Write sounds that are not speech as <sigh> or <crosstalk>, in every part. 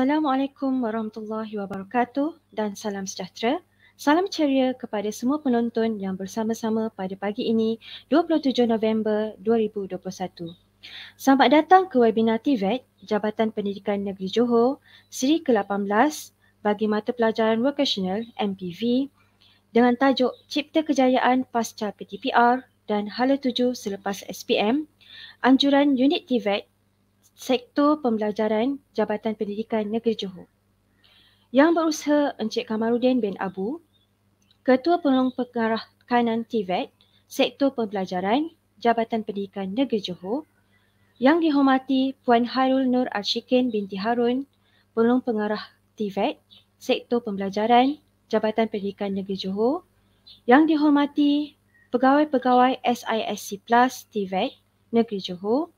Assalamualaikum warahmatullahi wabarakatuh dan salam sejahtera. Salam ceria kepada semua penonton yang bersama-sama pada pagi ini 27 November 2021. Selamat datang ke webinar TVET e Jabatan Pendidikan Negeri Johor Siri ke-18 bagi mata pelajaran vocational MPV dengan tajuk Cipta Kejayaan Pasca PTPR dan Hala Tuju Selepas SPM Anjuran Unit TVET Sektor Pembelajaran Jabatan Pendidikan Negeri Johor. Yang berusaha Encik Kamarudin bin Abu, Ketua Penolong Pengarah Kanan TVET, Sektor Pembelajaran Jabatan Pendidikan Negeri Johor, yang dihormati Puan Hairul Nur Arshikin binti Harun, Penolong Pengarah TVET, Sektor Pembelajaran Jabatan Pendidikan Negeri Johor, yang dihormati Pegawai-Pegawai SISC Plus TVET Negeri Johor,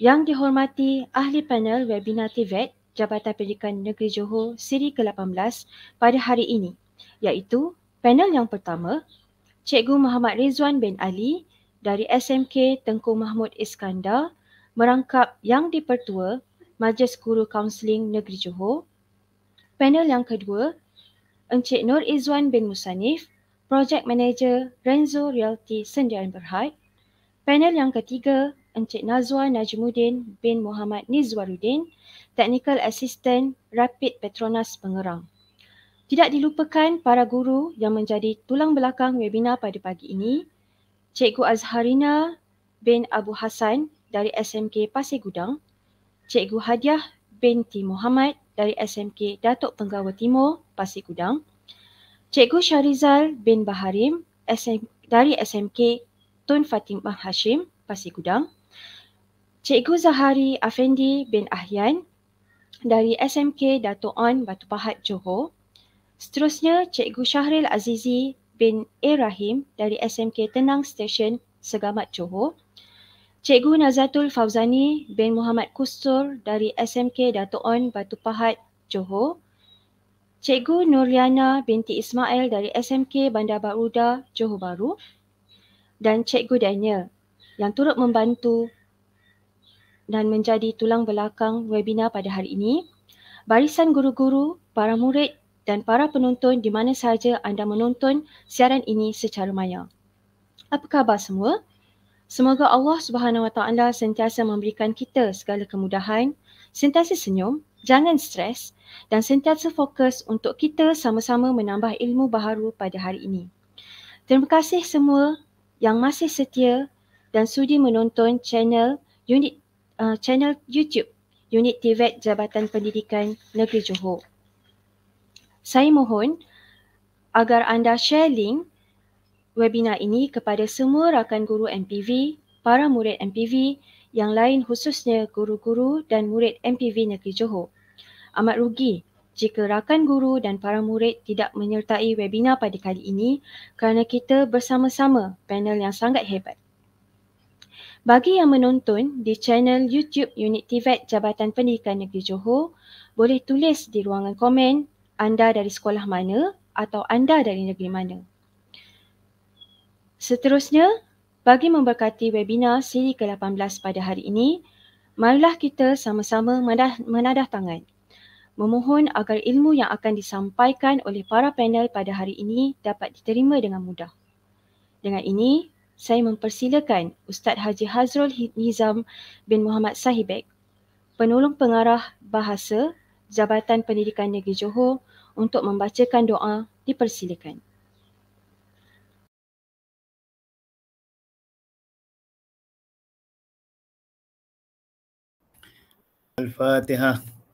yang dihormati ahli panel webinar TVET e Jabatan Pendidikan Negeri Johor Siri ke-18 pada hari ini iaitu panel yang pertama Cikgu Muhammad Rizwan bin Ali dari SMK Tengku Mahmud Iskandar merangkap Yang Dipertua Majlis Guru Kaunseling Negeri Johor. Panel yang kedua, Encik Nur Izwan bin Musanif, Project Manager Renzo Realty Sendirian Berhad. Panel yang ketiga, Encik Nazwa Najmudin bin Muhammad Nizwarudin, Technical Assistant Rapid Petronas Pengerang. Tidak dilupakan para guru yang menjadi tulang belakang webinar pada pagi ini, Cikgu Azharina bin Abu Hassan dari SMK Pasir Gudang, Cikgu Hadiah T Muhammad dari SMK Datuk Penggawa Timur Pasir Gudang, Cikgu Syarizal bin Baharim SM, dari SMK Tun Fatimah Hashim Pasir Gudang, Cikgu Zahari Afendi bin Ahyan dari SMK Dato' On Batu Pahat Johor. Seterusnya, Cikgu Syahril Azizi bin A. Rahim dari SMK Tenang Station Segamat Johor. Cikgu Nazatul Fauzani bin Muhammad Kustur dari SMK Dato' On Batu Pahat Johor. Cikgu Nuriana binti Ismail dari SMK Bandar Baruda Johor Baru dan Cikgu Daniel yang turut membantu dan menjadi tulang belakang webinar pada hari ini. Barisan guru-guru, para murid dan para penonton di mana sahaja anda menonton siaran ini secara maya. Apa khabar semua? Semoga Allah Subhanahu Wa Taala sentiasa memberikan kita segala kemudahan, sentiasa senyum, jangan stres dan sentiasa fokus untuk kita sama-sama menambah ilmu baharu pada hari ini. Terima kasih semua yang masih setia dan sudi menonton channel Unit uh, channel YouTube Unit TVET Jabatan Pendidikan Negeri Johor. Saya mohon agar anda share link webinar ini kepada semua rakan guru MPV, para murid MPV yang lain khususnya guru-guru dan murid MPV Negeri Johor. Amat rugi jika rakan guru dan para murid tidak menyertai webinar pada kali ini kerana kita bersama-sama panel yang sangat hebat. Bagi yang menonton di channel YouTube Unit TVET Jabatan Pendidikan Negeri Johor, boleh tulis di ruangan komen anda dari sekolah mana atau anda dari negeri mana. Seterusnya, bagi memberkati webinar siri ke-18 pada hari ini, marilah kita sama-sama menadah, menadah tangan memohon agar ilmu yang akan disampaikan oleh para panel pada hari ini dapat diterima dengan mudah. Dengan ini, saya mempersilakan Ustaz Haji Hazrul Nizam bin Muhammad Sahibek, penolong pengarah bahasa Jabatan Pendidikan Negeri Johor untuk membacakan doa dipersilakan. Al-Fatihah.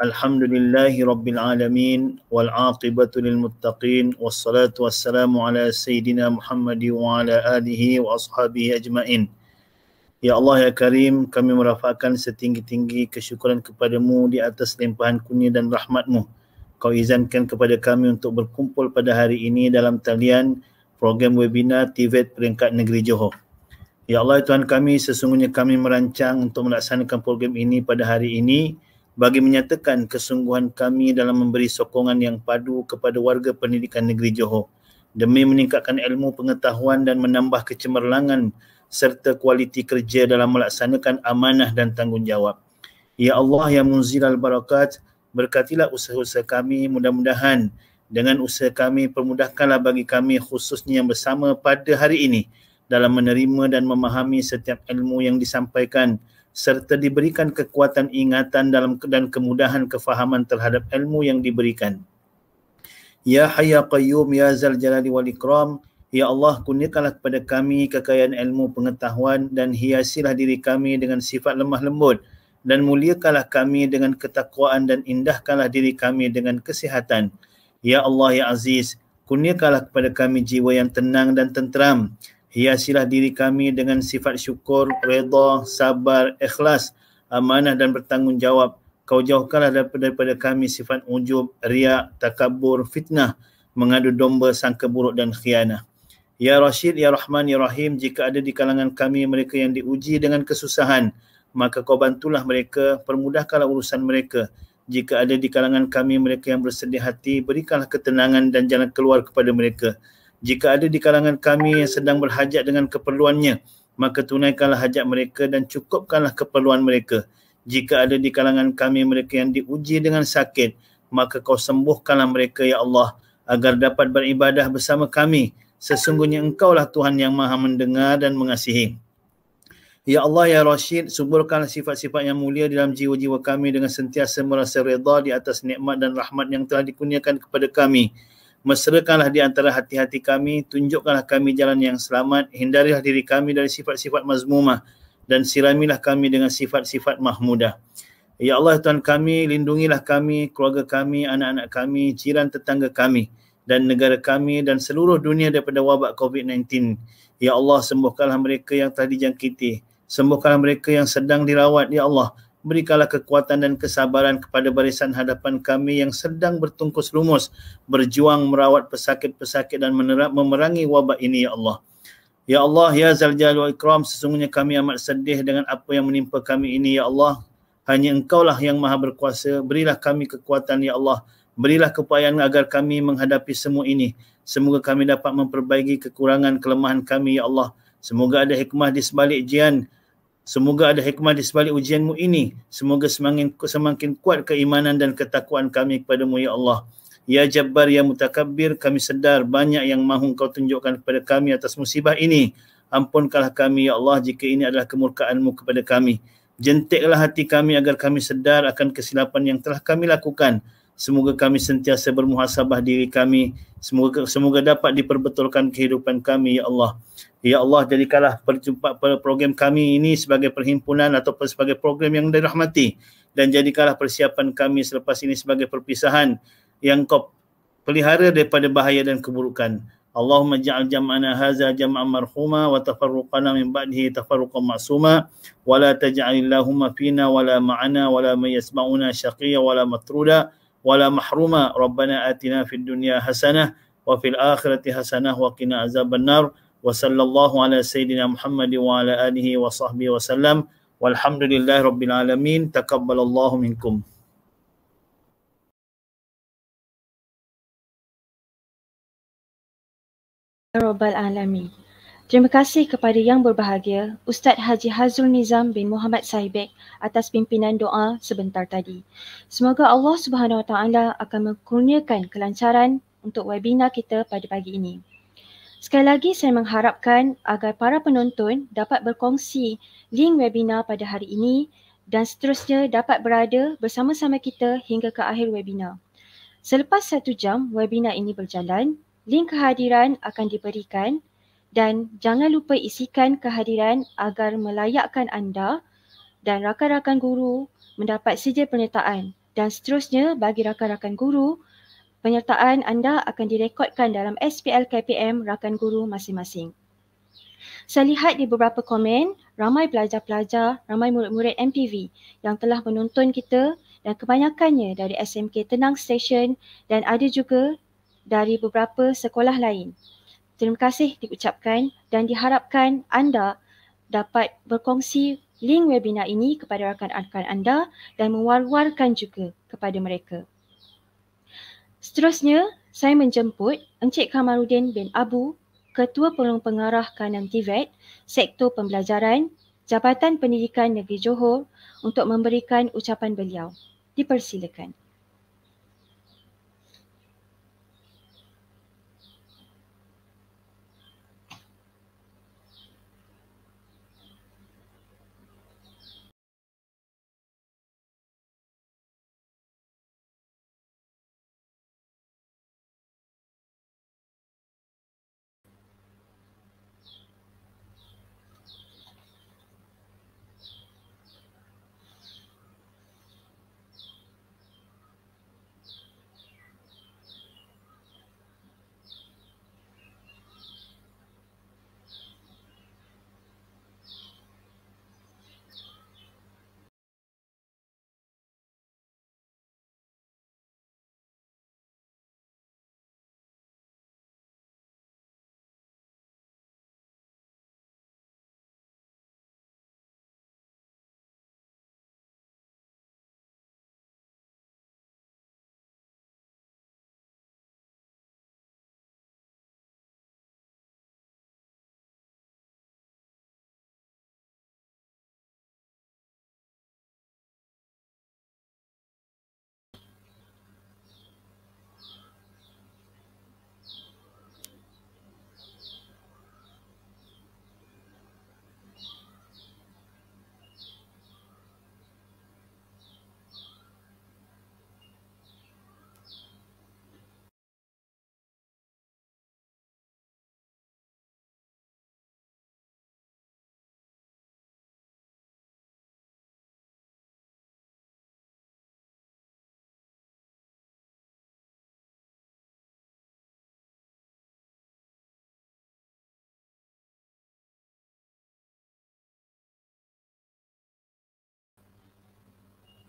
الحمد لله رب العالمين والعاقبة للمتقين والصلاة والسلام على سيدنا محمد وعلى آله وأصحابه أجمعين يا الله يا كريم kami merafakkan setinggi-tinggi kesyukuran kepadamu di atas limpahan kurnia dan rahmatmu kau izinkan kepada kami untuk berkumpul pada hari ini dalam talian program webinar TVET e peringkat negeri Johor. Ya Allah Tuhan kami, sesungguhnya kami merancang untuk melaksanakan program ini pada hari ini bagi menyatakan kesungguhan kami dalam memberi sokongan yang padu kepada warga pendidikan negeri Johor demi meningkatkan ilmu pengetahuan dan menambah kecemerlangan serta kualiti kerja dalam melaksanakan amanah dan tanggungjawab. Ya Allah yang munzil al-barakat, berkatilah usaha-usaha kami mudah-mudahan dengan usaha kami permudahkanlah bagi kami khususnya yang bersama pada hari ini dalam menerima dan memahami setiap ilmu yang disampaikan serta diberikan kekuatan ingatan dalam dan kemudahan kefahaman terhadap ilmu yang diberikan. Ya Hayya Qayyum Ya Zal Jalali Wal Ikram Ya Allah kurniakanlah kepada kami kekayaan ilmu pengetahuan dan hiasilah diri kami dengan sifat lemah lembut dan muliakanlah kami dengan ketakwaan dan indahkanlah diri kami dengan kesihatan. Ya Allah Ya Aziz kurniakanlah kepada kami jiwa yang tenang dan tenteram Hiasilah diri kami dengan sifat syukur, reda, sabar, ikhlas, amanah dan bertanggungjawab. Kau jauhkanlah daripada kami sifat ujub, riak, takabur, fitnah, mengadu domba, sangka buruk dan khianah. Ya Rashid, Ya Rahman, Ya Rahim, jika ada di kalangan kami mereka yang diuji dengan kesusahan, maka kau bantulah mereka, permudahkanlah urusan mereka. Jika ada di kalangan kami mereka yang bersedih hati, berikanlah ketenangan dan jalan keluar kepada mereka. Jika ada di kalangan kami yang sedang berhajat dengan keperluannya, maka tunaikanlah hajat mereka dan cukupkanlah keperluan mereka. Jika ada di kalangan kami mereka yang diuji dengan sakit, maka kau sembuhkanlah mereka, Ya Allah, agar dapat beribadah bersama kami. Sesungguhnya engkau lah Tuhan yang maha mendengar dan mengasihi. Ya Allah, Ya Rashid, suburkanlah sifat-sifat yang mulia dalam jiwa-jiwa kami dengan sentiasa merasa reda di atas nikmat dan rahmat yang telah dikurniakan kepada kami. Mesrakanlah di antara hati-hati kami, tunjukkanlah kami jalan yang selamat, hindarilah diri kami dari sifat-sifat mazmumah dan siramilah kami dengan sifat-sifat mahmudah. Ya Allah Tuhan kami, lindungilah kami, keluarga kami, anak-anak kami, jiran tetangga kami dan negara kami dan seluruh dunia daripada wabak COVID-19. Ya Allah, sembuhkanlah mereka yang telah dijangkiti. Sembuhkanlah mereka yang sedang dirawat, Ya Allah berikanlah kekuatan dan kesabaran kepada barisan hadapan kami yang sedang bertungkus lumus berjuang merawat pesakit-pesakit dan menerap, memerangi wabak ini ya Allah. Ya Allah ya Zaljal wa Ikram sesungguhnya kami amat sedih dengan apa yang menimpa kami ini ya Allah. Hanya Engkaulah yang Maha Berkuasa berilah kami kekuatan ya Allah. Berilah keupayaan agar kami menghadapi semua ini. Semoga kami dapat memperbaiki kekurangan kelemahan kami ya Allah. Semoga ada hikmah di sebalik jian Semoga ada hikmah di sebalik ujianmu ini. Semoga semakin, semakin kuat keimanan dan ketakuan kami kepadamu, Ya Allah. Ya Jabbar, Ya Mutakabbir, kami sedar banyak yang mahu kau tunjukkan kepada kami atas musibah ini. Ampunkanlah kami, Ya Allah, jika ini adalah kemurkaanmu kepada kami. Jentiklah hati kami agar kami sedar akan kesilapan yang telah kami lakukan. Semoga kami sentiasa bermuhasabah diri kami. Semoga semoga dapat diperbetulkan kehidupan kami, Ya Allah. Ya Allah jadikanlah perjumpaan program kami ini sebagai perhimpunan ataupun sebagai program yang dirahmati dan jadikanlah persiapan kami selepas ini sebagai perpisahan yang kau pelihara daripada bahaya dan keburukan. Allahumma ja'al jam'ana haza jam'an marhuma wa tafarruqana min ba'dihi tafarruqan ma'suma wa la taj'alillahumma fina wa la ma'ana wa la man yasma'una syaqiyya wa la matruda wa la mahruma rabbana atina fid dunya hasanah wa fil akhirati hasanah wa qina azaban nar. وصلى الله على سيدنا محمد وعلى آله وصحبه وسلم والحمد لله رب العالمين تقبل الله منكم Rabbal Alamin. Terima kasih kepada yang berbahagia Ustaz Haji Hazrul Nizam bin Muhammad Saibek atas pimpinan doa sebentar tadi. Semoga Allah Subhanahu Wa Taala akan mengkurniakan kelancaran untuk webinar kita pada pagi ini. Sekali lagi saya mengharapkan agar para penonton dapat berkongsi link webinar pada hari ini dan seterusnya dapat berada bersama-sama kita hingga ke akhir webinar. Selepas satu jam webinar ini berjalan, link kehadiran akan diberikan dan jangan lupa isikan kehadiran agar melayakkan anda dan rakan-rakan guru mendapat sijil pernyataan dan seterusnya bagi rakan-rakan guru Penyertaan anda akan direkodkan dalam SPL KPM rakan guru masing-masing. Saya lihat di beberapa komen, ramai pelajar-pelajar, ramai murid-murid MPV yang telah menonton kita dan kebanyakannya dari SMK Tenang Station dan ada juga dari beberapa sekolah lain. Terima kasih diucapkan dan diharapkan anda dapat berkongsi link webinar ini kepada rakan-rakan anda dan mewar-warkan juga kepada mereka. Seterusnya, saya menjemput Encik Kamarudin bin Abu, Ketua Pengurung Pengarah Kanan Tivet, Sektor Pembelajaran, Jabatan Pendidikan Negeri Johor untuk memberikan ucapan beliau. Dipersilakan.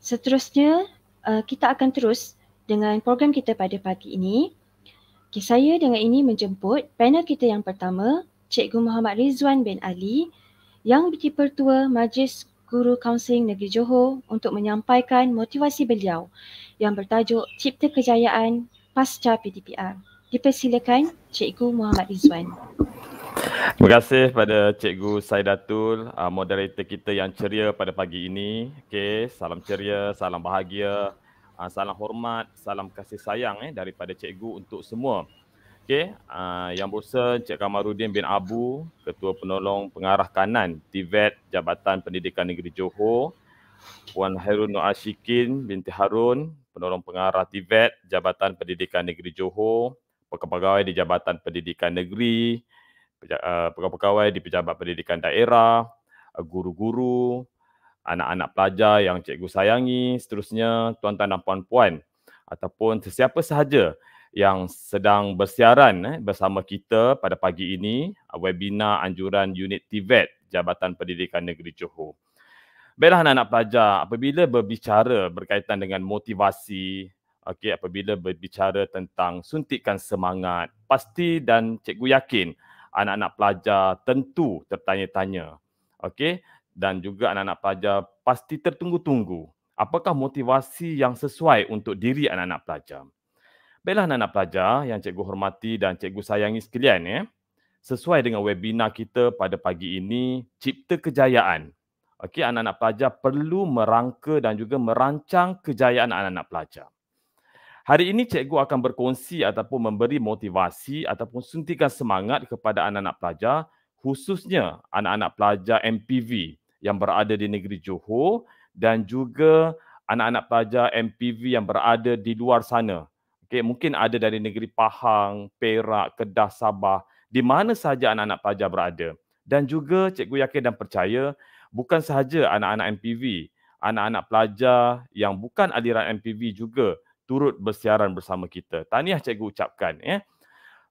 Seterusnya, uh, kita akan terus dengan program kita pada pagi ini. Okay, saya dengan ini menjemput panel kita yang pertama, Cikgu Muhammad Rizwan bin Ali yang dipertua Majlis Guru Kaunseling Negeri Johor untuk menyampaikan motivasi beliau yang bertajuk Cipta Kejayaan Pasca PDPR. Dipersilakan Cikgu Muhammad Rizwan. Terima kasih kepada Cikgu Saidatul, uh, moderator kita yang ceria pada pagi ini. Okey, salam ceria, salam bahagia, uh, salam hormat, salam kasih sayang eh daripada Cikgu untuk semua. Okey, uh, yang berusaha Cik Kamarudin bin Abu, Ketua Penolong Pengarah Kanan TVET e Jabatan Pendidikan Negeri Johor. Puan Hairun Nur Ashikin binti Harun, Penolong Pengarah TVET e Jabatan Pendidikan Negeri Johor. Pegawai di Jabatan Pendidikan Negeri, Eh, pegawai-pegawai di pejabat pendidikan daerah, eh, guru-guru, anak-anak pelajar yang cikgu sayangi, seterusnya tuan-tuan dan puan-puan ataupun sesiapa sahaja yang sedang bersiaran eh, bersama kita pada pagi ini webinar anjuran unit TVET e Jabatan Pendidikan Negeri Johor. Baiklah anak-anak pelajar, apabila berbicara berkaitan dengan motivasi, okay, apabila berbicara tentang suntikan semangat, pasti dan cikgu yakin anak-anak pelajar tentu tertanya-tanya. Okey, dan juga anak-anak pelajar pasti tertunggu-tunggu. Apakah motivasi yang sesuai untuk diri anak-anak pelajar? Baiklah anak-anak pelajar yang cikgu hormati dan cikgu sayangi sekalian ya. Sesuai dengan webinar kita pada pagi ini, cipta kejayaan. Okey, anak-anak pelajar perlu merangka dan juga merancang kejayaan anak-anak pelajar. Hari ini cikgu akan berkongsi ataupun memberi motivasi ataupun suntikan semangat kepada anak-anak pelajar khususnya anak-anak pelajar MPV yang berada di negeri Johor dan juga anak-anak pelajar MPV yang berada di luar sana. Okay, mungkin ada dari negeri Pahang, Perak, Kedah, Sabah, di mana sahaja anak-anak pelajar berada. Dan juga cikgu yakin dan percaya bukan sahaja anak-anak MPV, anak-anak pelajar yang bukan aliran MPV juga turut bersiaran bersama kita. Tahniah cikgu ucapkan ya.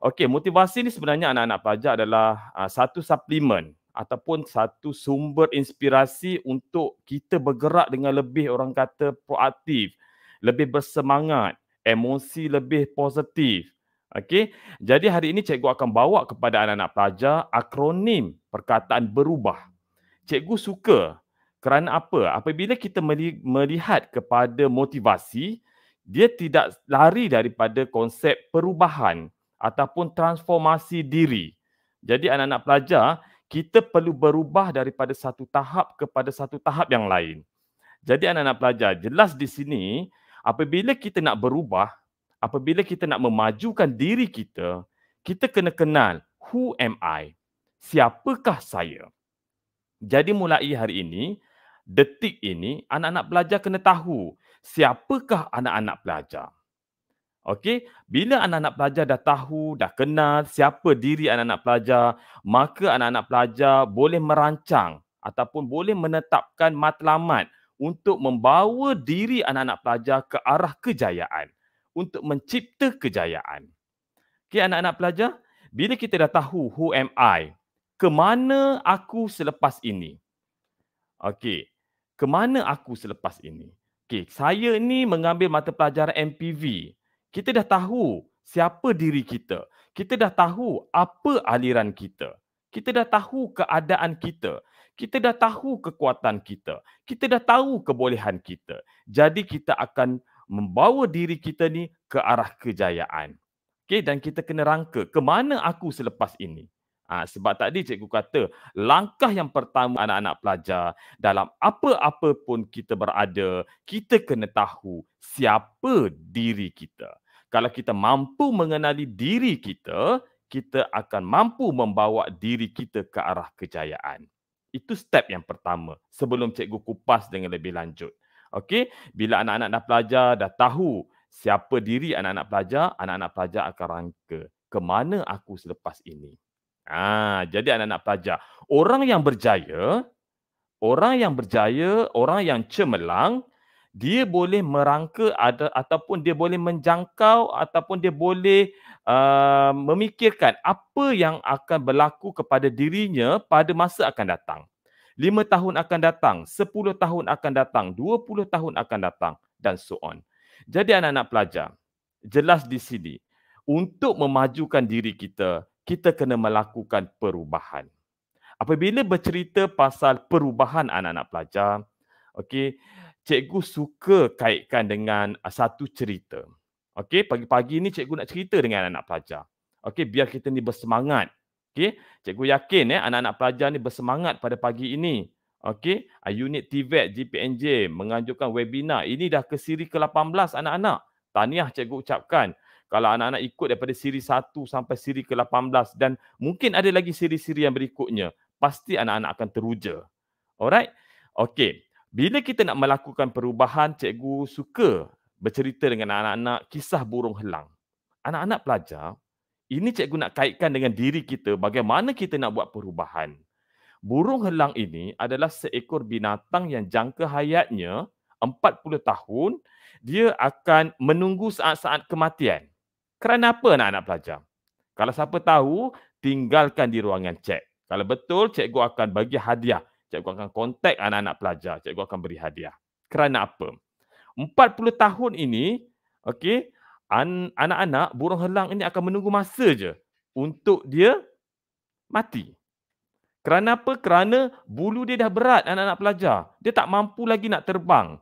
Okey, motivasi ni sebenarnya anak-anak pelajar adalah uh, satu suplemen ataupun satu sumber inspirasi untuk kita bergerak dengan lebih orang kata proaktif, lebih bersemangat, emosi lebih positif. Okey. Jadi hari ini cikgu akan bawa kepada anak-anak pelajar akronim perkataan berubah. Cikgu suka kerana apa? Apabila kita melihat kepada motivasi, dia tidak lari daripada konsep perubahan ataupun transformasi diri. Jadi anak-anak pelajar, kita perlu berubah daripada satu tahap kepada satu tahap yang lain. Jadi anak-anak pelajar, jelas di sini apabila kita nak berubah, apabila kita nak memajukan diri kita, kita kena kenal who am I? Siapakah saya? Jadi mulai hari ini, detik ini anak-anak pelajar kena tahu siapakah anak-anak pelajar. Okey, bila anak-anak pelajar dah tahu, dah kenal siapa diri anak-anak pelajar, maka anak-anak pelajar boleh merancang ataupun boleh menetapkan matlamat untuk membawa diri anak-anak pelajar ke arah kejayaan, untuk mencipta kejayaan. Okey, anak-anak pelajar, bila kita dah tahu who am I, ke mana aku selepas ini? Okey, ke mana aku selepas ini? Okey, saya ni mengambil mata pelajaran MPV. Kita dah tahu siapa diri kita. Kita dah tahu apa aliran kita. Kita dah tahu keadaan kita. Kita dah tahu kekuatan kita. Kita dah tahu kebolehan kita. Jadi kita akan membawa diri kita ni ke arah kejayaan. Okey, dan kita kena rangka ke mana aku selepas ini. Ha, sebab tadi cikgu kata langkah yang pertama anak-anak pelajar dalam apa-apa pun kita berada, kita kena tahu siapa diri kita. Kalau kita mampu mengenali diri kita, kita akan mampu membawa diri kita ke arah kejayaan. Itu step yang pertama sebelum cikgu kupas dengan lebih lanjut. Okey, bila anak-anak dah pelajar dah tahu siapa diri anak-anak pelajar, anak-anak pelajar akan rangka ke mana aku selepas ini. Ha, jadi anak-anak pelajar. Orang yang berjaya, orang yang berjaya, orang yang cemerlang, dia boleh merangka ada, ataupun dia boleh menjangkau ataupun dia boleh uh, memikirkan apa yang akan berlaku kepada dirinya pada masa akan datang. 5 tahun akan datang, 10 tahun akan datang, 20 tahun akan datang dan so on. Jadi anak-anak pelajar, jelas di sini untuk memajukan diri kita, kita kena melakukan perubahan. Apabila bercerita pasal perubahan anak-anak pelajar, okey, cikgu suka kaitkan dengan ah, satu cerita. Okey, pagi-pagi ni cikgu nak cerita dengan anak-anak pelajar. Okey, biar kita ni bersemangat. Okey, cikgu yakin ya eh, anak-anak pelajar ni bersemangat pada pagi ini. Okey, ah, unit TVET GPNJ menganjurkan webinar. Ini dah ke siri ke-18 anak-anak. Tahniah cikgu ucapkan kalau anak-anak ikut daripada siri 1 sampai siri ke-18 dan mungkin ada lagi siri-siri yang berikutnya, pasti anak-anak akan teruja. Alright? Okay. Bila kita nak melakukan perubahan, cikgu suka bercerita dengan anak-anak kisah burung helang. Anak-anak pelajar, ini cikgu nak kaitkan dengan diri kita bagaimana kita nak buat perubahan. Burung helang ini adalah seekor binatang yang jangka hayatnya 40 tahun, dia akan menunggu saat-saat kematian. Kerana apa nak anak pelajar? Kalau siapa tahu, tinggalkan di ruangan cek. Kalau betul, cikgu akan bagi hadiah. Cikgu akan kontak anak-anak pelajar. Cikgu akan beri hadiah. Kerana apa? 40 tahun ini, okay, an- anak-anak burung helang ini akan menunggu masa je untuk dia mati. Kerana apa? Kerana bulu dia dah berat anak-anak pelajar. Dia tak mampu lagi nak terbang.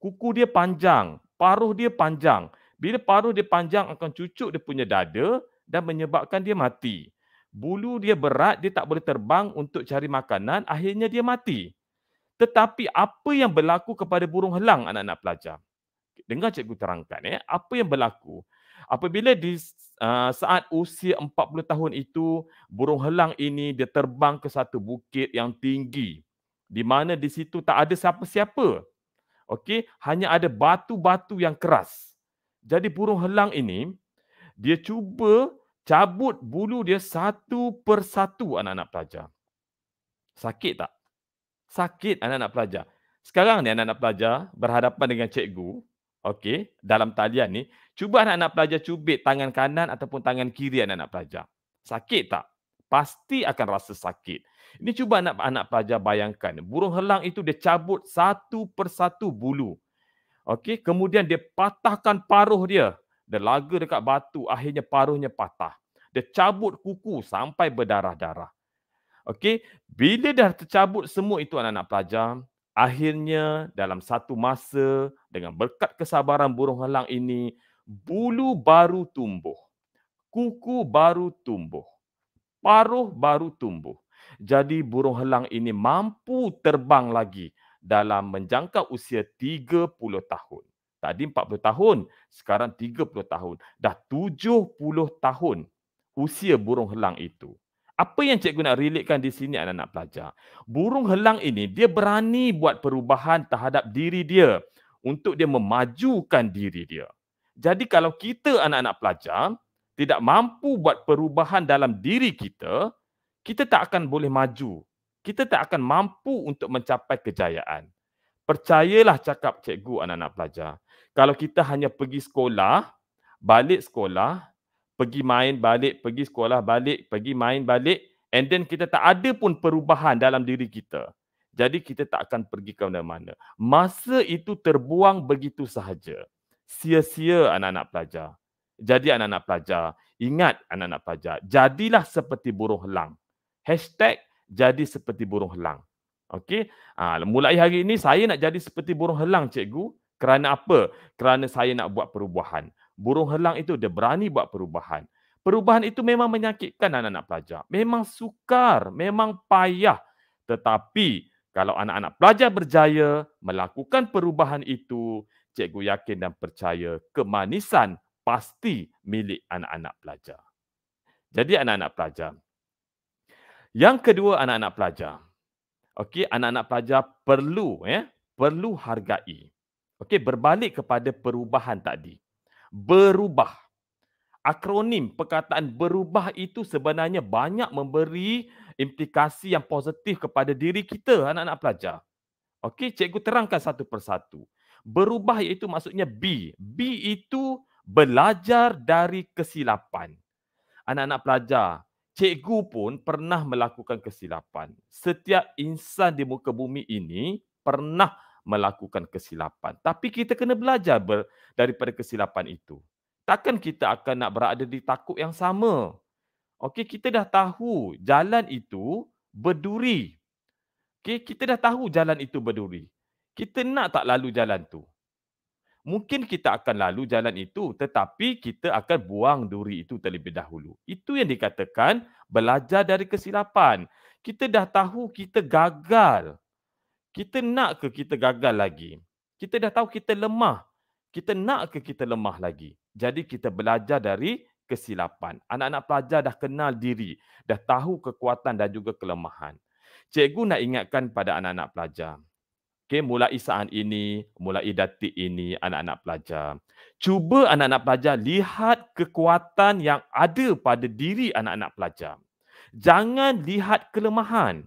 Kuku dia panjang. Paruh dia panjang. Bila paruh dia panjang akan cucuk dia punya dada dan menyebabkan dia mati. Bulu dia berat, dia tak boleh terbang untuk cari makanan, akhirnya dia mati. Tetapi apa yang berlaku kepada burung helang anak-anak pelajar? Dengar cikgu terangkan eh, apa yang berlaku? Apabila di uh, saat usia 40 tahun itu, burung helang ini dia terbang ke satu bukit yang tinggi di mana di situ tak ada siapa-siapa. Okey, hanya ada batu-batu yang keras. Jadi burung helang ini dia cuba cabut bulu dia satu persatu anak-anak pelajar. Sakit tak? Sakit anak-anak pelajar. Sekarang ni anak-anak pelajar berhadapan dengan cikgu, okey, dalam talian ni, cuba anak-anak pelajar cubit tangan kanan ataupun tangan kiri anak-anak pelajar. Sakit tak? Pasti akan rasa sakit. Ini cuba anak-anak pelajar bayangkan, burung helang itu dia cabut satu persatu bulu. Okey, kemudian dia patahkan paruh dia. Dia laga dekat batu, akhirnya paruhnya patah. Dia cabut kuku sampai berdarah-darah. Okey, bila dah tercabut semua itu anak-anak pelajar, akhirnya dalam satu masa dengan berkat kesabaran burung helang ini, bulu baru tumbuh. Kuku baru tumbuh. Paruh baru tumbuh. Jadi burung helang ini mampu terbang lagi dalam menjangka usia 30 tahun. Tadi 40 tahun, sekarang 30 tahun. Dah 70 tahun usia burung helang itu. Apa yang cikgu nak relatekan di sini anak-anak pelajar? Burung helang ini, dia berani buat perubahan terhadap diri dia untuk dia memajukan diri dia. Jadi kalau kita anak-anak pelajar tidak mampu buat perubahan dalam diri kita, kita tak akan boleh maju kita tak akan mampu untuk mencapai kejayaan. Percayalah cakap cikgu anak-anak pelajar. Kalau kita hanya pergi sekolah, balik sekolah, pergi main balik, pergi sekolah balik, pergi main balik and then kita tak ada pun perubahan dalam diri kita. Jadi kita tak akan pergi ke mana-mana. Masa itu terbuang begitu sahaja. Sia-sia anak-anak pelajar. Jadi anak-anak pelajar, ingat anak-anak pelajar, jadilah seperti buruh lang. Hashtag jadi seperti burung helang. Okey? Ha, mulai hari ini saya nak jadi seperti burung helang cikgu. Kerana apa? Kerana saya nak buat perubahan. Burung helang itu dia berani buat perubahan. Perubahan itu memang menyakitkan anak-anak pelajar. Memang sukar, memang payah. Tetapi kalau anak-anak pelajar berjaya melakukan perubahan itu, cikgu yakin dan percaya kemanisan pasti milik anak-anak pelajar. Jadi anak-anak pelajar, yang kedua anak-anak pelajar. Okey, anak-anak pelajar perlu ya, perlu hargai. Okey, berbalik kepada perubahan tadi. Berubah. Akronim perkataan berubah itu sebenarnya banyak memberi implikasi yang positif kepada diri kita anak-anak pelajar. Okey, cikgu terangkan satu persatu. Berubah iaitu maksudnya B. B itu belajar dari kesilapan. Anak-anak pelajar, cikgu pun pernah melakukan kesilapan. Setiap insan di muka bumi ini pernah melakukan kesilapan. Tapi kita kena belajar ber- daripada kesilapan itu. Takkan kita akan nak berada di takut yang sama. Okey, kita dah tahu jalan itu berduri. Okey, kita dah tahu jalan itu berduri. Kita nak tak lalu jalan tu? mungkin kita akan lalu jalan itu tetapi kita akan buang duri itu terlebih dahulu itu yang dikatakan belajar dari kesilapan kita dah tahu kita gagal kita nak ke kita gagal lagi kita dah tahu kita lemah kita nak ke kita lemah lagi jadi kita belajar dari kesilapan anak-anak pelajar dah kenal diri dah tahu kekuatan dan juga kelemahan cikgu nak ingatkan pada anak-anak pelajar Okay, mulai saat ini, mulai detik ini anak-anak pelajar. Cuba anak-anak pelajar lihat kekuatan yang ada pada diri anak-anak pelajar. Jangan lihat kelemahan.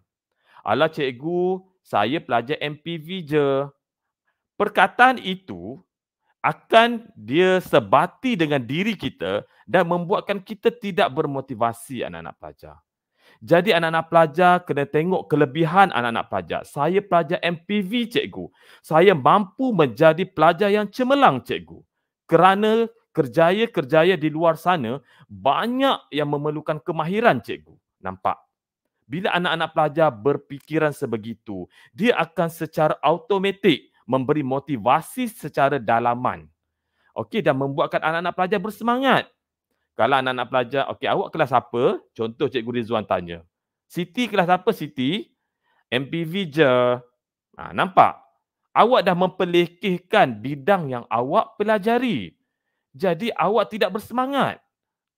Alah cikgu, saya pelajar MPV je. Perkataan itu akan dia sebati dengan diri kita dan membuatkan kita tidak bermotivasi anak-anak pelajar. Jadi anak-anak pelajar kena tengok kelebihan anak-anak pelajar. Saya pelajar MPV cikgu. Saya mampu menjadi pelajar yang cemerlang cikgu. Kerana kerjaya-kerjaya di luar sana banyak yang memerlukan kemahiran cikgu. Nampak? Bila anak-anak pelajar berfikiran sebegitu, dia akan secara automatik memberi motivasi secara dalaman. Okey dan membuatkan anak-anak pelajar bersemangat kalau anak-anak pelajar, okey awak kelas apa? Contoh Cikgu Rizwan tanya. Siti kelas apa Siti? MPV je. Ha, nampak? Awak dah mempelekehkan bidang yang awak pelajari. Jadi awak tidak bersemangat.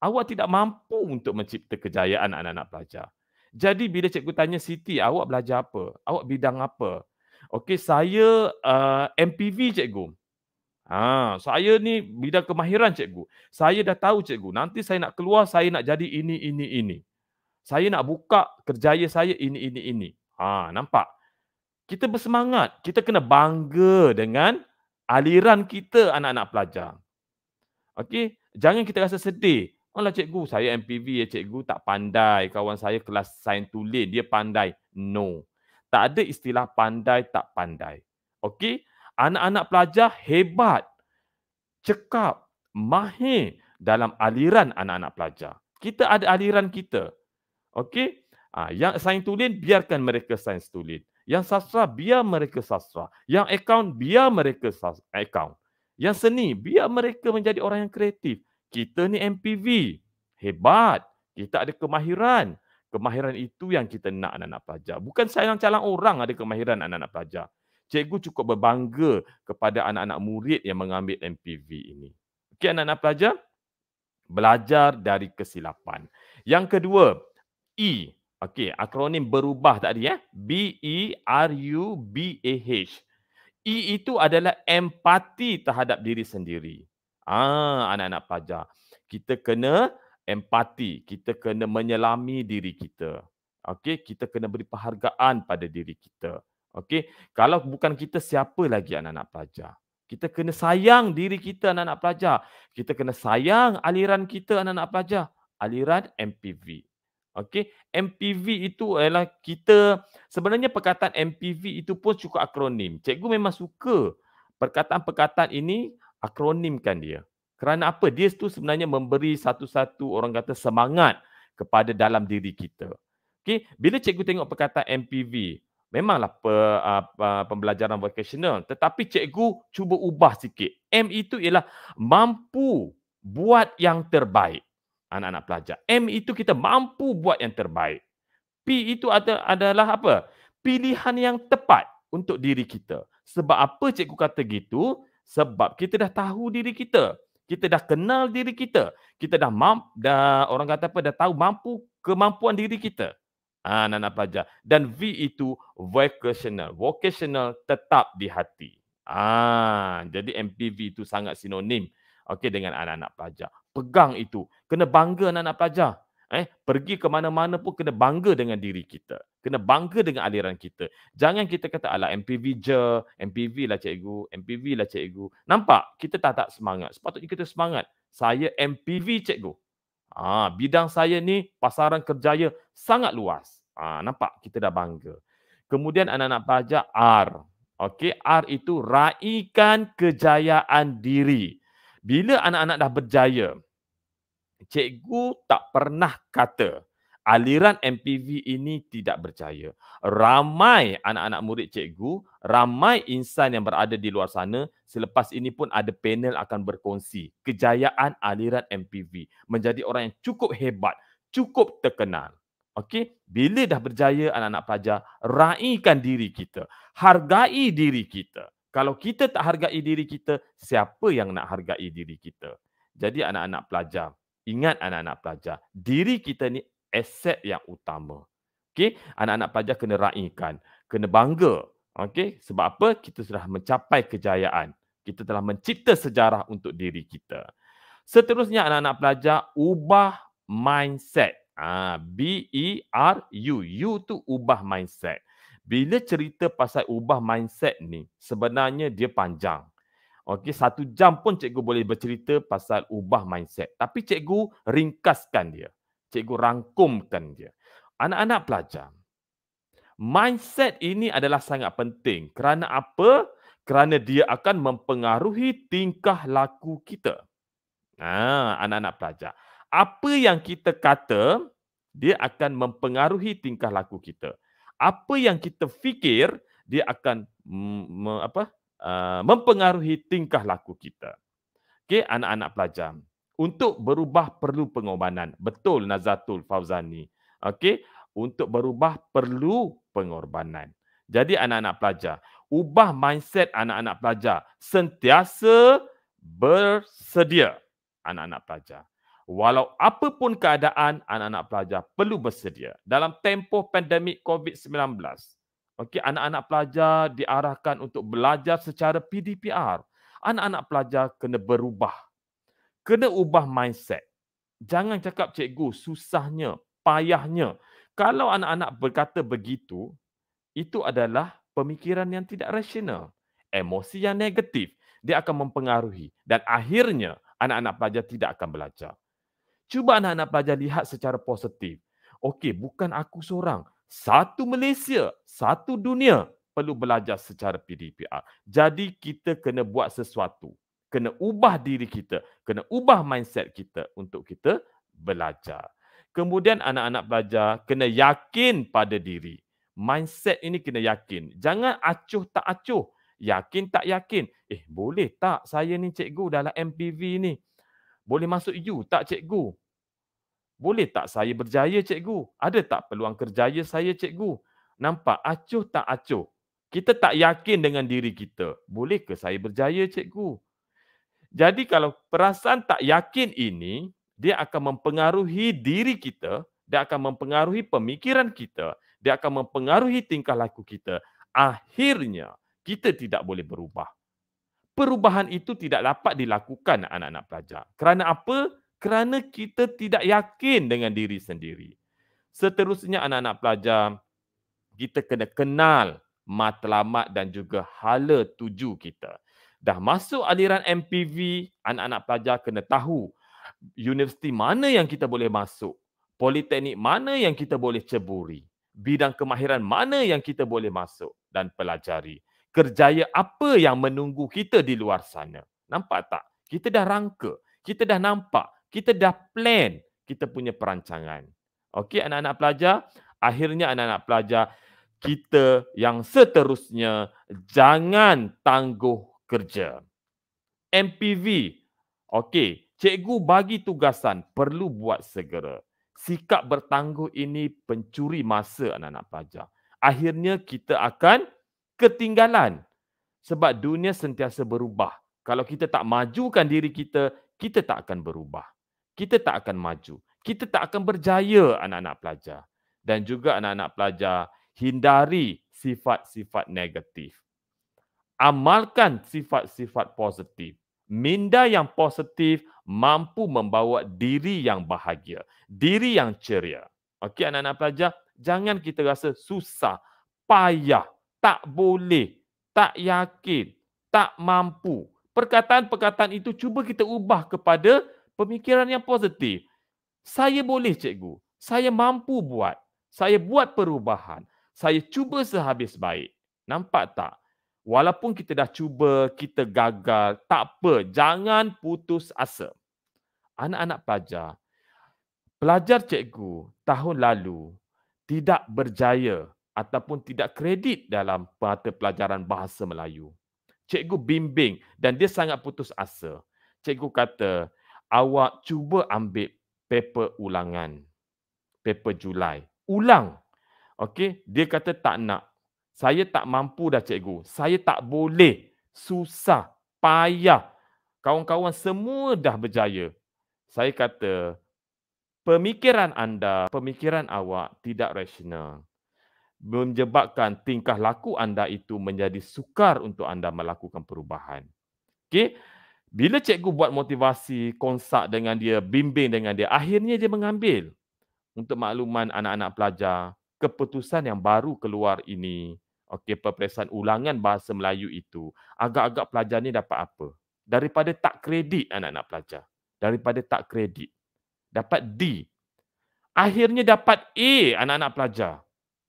Awak tidak mampu untuk mencipta kejayaan anak-anak pelajar. Jadi bila cikgu tanya Siti, awak belajar apa? Awak bidang apa? Okey, saya uh, eh, MPV cikgu. Ha, saya ni bidang kemahiran cikgu. Saya dah tahu cikgu, nanti saya nak keluar, saya nak jadi ini, ini, ini. Saya nak buka kerjaya saya ini, ini, ini. Ha, nampak? Kita bersemangat. Kita kena bangga dengan aliran kita anak-anak pelajar. Okey? Jangan kita rasa sedih. Alah cikgu, saya MPV ya cikgu, tak pandai. Kawan saya kelas sains tulen, dia pandai. No. Tak ada istilah pandai, tak pandai. Okey? anak-anak pelajar hebat, cekap, mahir dalam aliran anak-anak pelajar. Kita ada aliran kita. Okey? Ha, yang sains tulen biarkan mereka sains tulen. Yang sastra biar mereka sastra. Yang akaun biar mereka akaun. Yang seni biar mereka menjadi orang yang kreatif. Kita ni MPV. Hebat. Kita ada kemahiran. Kemahiran itu yang kita nak anak-anak pelajar. Bukan sayang calang orang ada kemahiran anak-anak pelajar cikgu cukup berbangga kepada anak-anak murid yang mengambil MPV ini. Okey, anak-anak pelajar, belajar dari kesilapan. Yang kedua, E. Okey, akronim berubah tadi ya. Eh. E B-E-R-U-B-A-H. E itu adalah empati terhadap diri sendiri. Ah, anak-anak pelajar. Kita kena empati. Kita kena menyelami diri kita. Okey, kita kena beri penghargaan pada diri kita. Okey, kalau bukan kita siapa lagi anak-anak pelajar? Kita kena sayang diri kita anak-anak pelajar. Kita kena sayang aliran kita anak-anak pelajar, aliran MPV. Okey, MPV itu adalah kita sebenarnya perkataan MPV itu pun cukup akronim. Cikgu memang suka perkataan-perkataan ini akronimkan dia. Kerana apa? Dia tu sebenarnya memberi satu-satu orang kata semangat kepada dalam diri kita. Okey, bila cikgu tengok perkataan MPV, memanglah pe, uh, uh, pembelajaran vocational tetapi cikgu cuba ubah sikit M itu ialah mampu buat yang terbaik anak-anak pelajar M itu kita mampu buat yang terbaik P itu ada, adalah apa pilihan yang tepat untuk diri kita sebab apa cikgu kata gitu sebab kita dah tahu diri kita kita dah kenal diri kita kita dah mampu dah orang kata apa dah tahu mampu kemampuan diri kita anak-anak ah, pelajar. Dan V itu vocational. Vocational tetap di hati. Ah, jadi MPV itu sangat sinonim okey dengan anak-anak pelajar. Pegang itu, kena bangga anak-anak pelajar. Eh, pergi ke mana-mana pun kena bangga dengan diri kita. Kena bangga dengan aliran kita. Jangan kita kata ala MPV je, MPV lah cikgu, MPV lah cikgu. Nampak? Kita tak tak semangat. Sepatutnya kita semangat. Saya MPV cikgu. Ha, bidang saya ni pasaran kerjaya sangat luas. Ha, nampak kita dah bangga. Kemudian anak-anak pelajar R. Okey, R itu raikan kejayaan diri. Bila anak-anak dah berjaya, cikgu tak pernah kata, aliran MPV ini tidak berjaya. Ramai anak-anak murid cikgu, ramai insan yang berada di luar sana, selepas ini pun ada panel akan berkongsi kejayaan aliran MPV menjadi orang yang cukup hebat, cukup terkenal. Okey, bila dah berjaya anak-anak pelajar, raikan diri kita, hargai diri kita. Kalau kita tak hargai diri kita, siapa yang nak hargai diri kita? Jadi anak-anak pelajar, ingat anak-anak pelajar, diri kita ni aset yang utama. Okey, anak-anak pelajar kena raikan, kena bangga. Okey, sebab apa? Kita sudah mencapai kejayaan. Kita telah mencipta sejarah untuk diri kita. Seterusnya anak-anak pelajar ubah mindset. Ah, B E R U. U tu ubah mindset. Bila cerita pasal ubah mindset ni, sebenarnya dia panjang. Okey, satu jam pun cikgu boleh bercerita pasal ubah mindset. Tapi cikgu ringkaskan dia cikgu rangkumkan dia. Anak-anak pelajar, mindset ini adalah sangat penting. Kerana apa? Kerana dia akan mempengaruhi tingkah laku kita. Ah, anak-anak pelajar. Apa yang kita kata, dia akan mempengaruhi tingkah laku kita. Apa yang kita fikir, dia akan mm, apa? Uh, mempengaruhi tingkah laku kita. Okey, anak-anak pelajar. Untuk berubah perlu pengorbanan. Betul Nazatul Fauzani. Okey, untuk berubah perlu pengorbanan. Jadi anak-anak pelajar, ubah mindset anak-anak pelajar sentiasa bersedia anak-anak pelajar. Walau apapun keadaan anak-anak pelajar perlu bersedia dalam tempoh pandemik COVID-19. Okey, anak-anak pelajar diarahkan untuk belajar secara PDPR. Anak-anak pelajar kena berubah kena ubah mindset. Jangan cakap cikgu susahnya, payahnya. Kalau anak-anak berkata begitu, itu adalah pemikiran yang tidak rasional. Emosi yang negatif, dia akan mempengaruhi. Dan akhirnya, anak-anak pelajar tidak akan belajar. Cuba anak-anak pelajar lihat secara positif. Okey, bukan aku seorang. Satu Malaysia, satu dunia perlu belajar secara PDPR. Jadi kita kena buat sesuatu kena ubah diri kita, kena ubah mindset kita untuk kita belajar. Kemudian anak-anak belajar kena yakin pada diri. Mindset ini kena yakin. Jangan acuh tak acuh. Yakin tak yakin. Eh boleh tak saya ni cikgu dalam MPV ni? Boleh masuk you tak cikgu? Boleh tak saya berjaya cikgu? Ada tak peluang kerjaya saya cikgu? Nampak acuh tak acuh? Kita tak yakin dengan diri kita. Boleh ke saya berjaya cikgu? Jadi kalau perasaan tak yakin ini, dia akan mempengaruhi diri kita, dia akan mempengaruhi pemikiran kita, dia akan mempengaruhi tingkah laku kita. Akhirnya, kita tidak boleh berubah. Perubahan itu tidak dapat dilakukan anak-anak pelajar. Kerana apa? Kerana kita tidak yakin dengan diri sendiri. Seterusnya anak-anak pelajar, kita kena kenal matlamat dan juga hala tuju kita dah masuk aliran MPV, anak-anak pelajar kena tahu universiti mana yang kita boleh masuk, politeknik mana yang kita boleh ceburi, bidang kemahiran mana yang kita boleh masuk dan pelajari, kerjaya apa yang menunggu kita di luar sana. Nampak tak? Kita dah rangka, kita dah nampak, kita dah plan kita punya perancangan. Okey anak-anak pelajar, akhirnya anak-anak pelajar kita yang seterusnya jangan tangguh kerja. MPV. Okey, cikgu bagi tugasan perlu buat segera. Sikap bertangguh ini pencuri masa anak-anak pelajar. Akhirnya kita akan ketinggalan sebab dunia sentiasa berubah. Kalau kita tak majukan diri kita, kita tak akan berubah. Kita tak akan maju. Kita tak akan berjaya anak-anak pelajar. Dan juga anak-anak pelajar hindari sifat-sifat negatif amalkan sifat-sifat positif. Minda yang positif mampu membawa diri yang bahagia, diri yang ceria. Okey anak-anak pelajar, jangan kita rasa susah, payah, tak boleh, tak yakin, tak mampu. Perkataan-perkataan itu cuba kita ubah kepada pemikiran yang positif. Saya boleh cikgu, saya mampu buat, saya buat perubahan, saya cuba sehabis baik. Nampak tak? Walaupun kita dah cuba, kita gagal, tak apa, jangan putus asa. Anak-anak pelajar, pelajar cikgu tahun lalu tidak berjaya ataupun tidak kredit dalam mata pelajaran bahasa Melayu. Cikgu bimbing dan dia sangat putus asa. Cikgu kata, awak cuba ambil paper ulangan, paper Julai. Ulang. Okey, dia kata tak nak. Saya tak mampu dah cikgu. Saya tak boleh. Susah. Payah. Kawan-kawan semua dah berjaya. Saya kata, pemikiran anda, pemikiran awak tidak rasional. Menjebakkan tingkah laku anda itu menjadi sukar untuk anda melakukan perubahan. Okey? Bila cikgu buat motivasi, konsak dengan dia, bimbing dengan dia, akhirnya dia mengambil untuk makluman anak-anak pelajar keputusan yang baru keluar ini okey peperiksaan ulangan bahasa Melayu itu agak-agak pelajar ni dapat apa daripada tak kredit anak-anak pelajar daripada tak kredit dapat D akhirnya dapat A anak-anak pelajar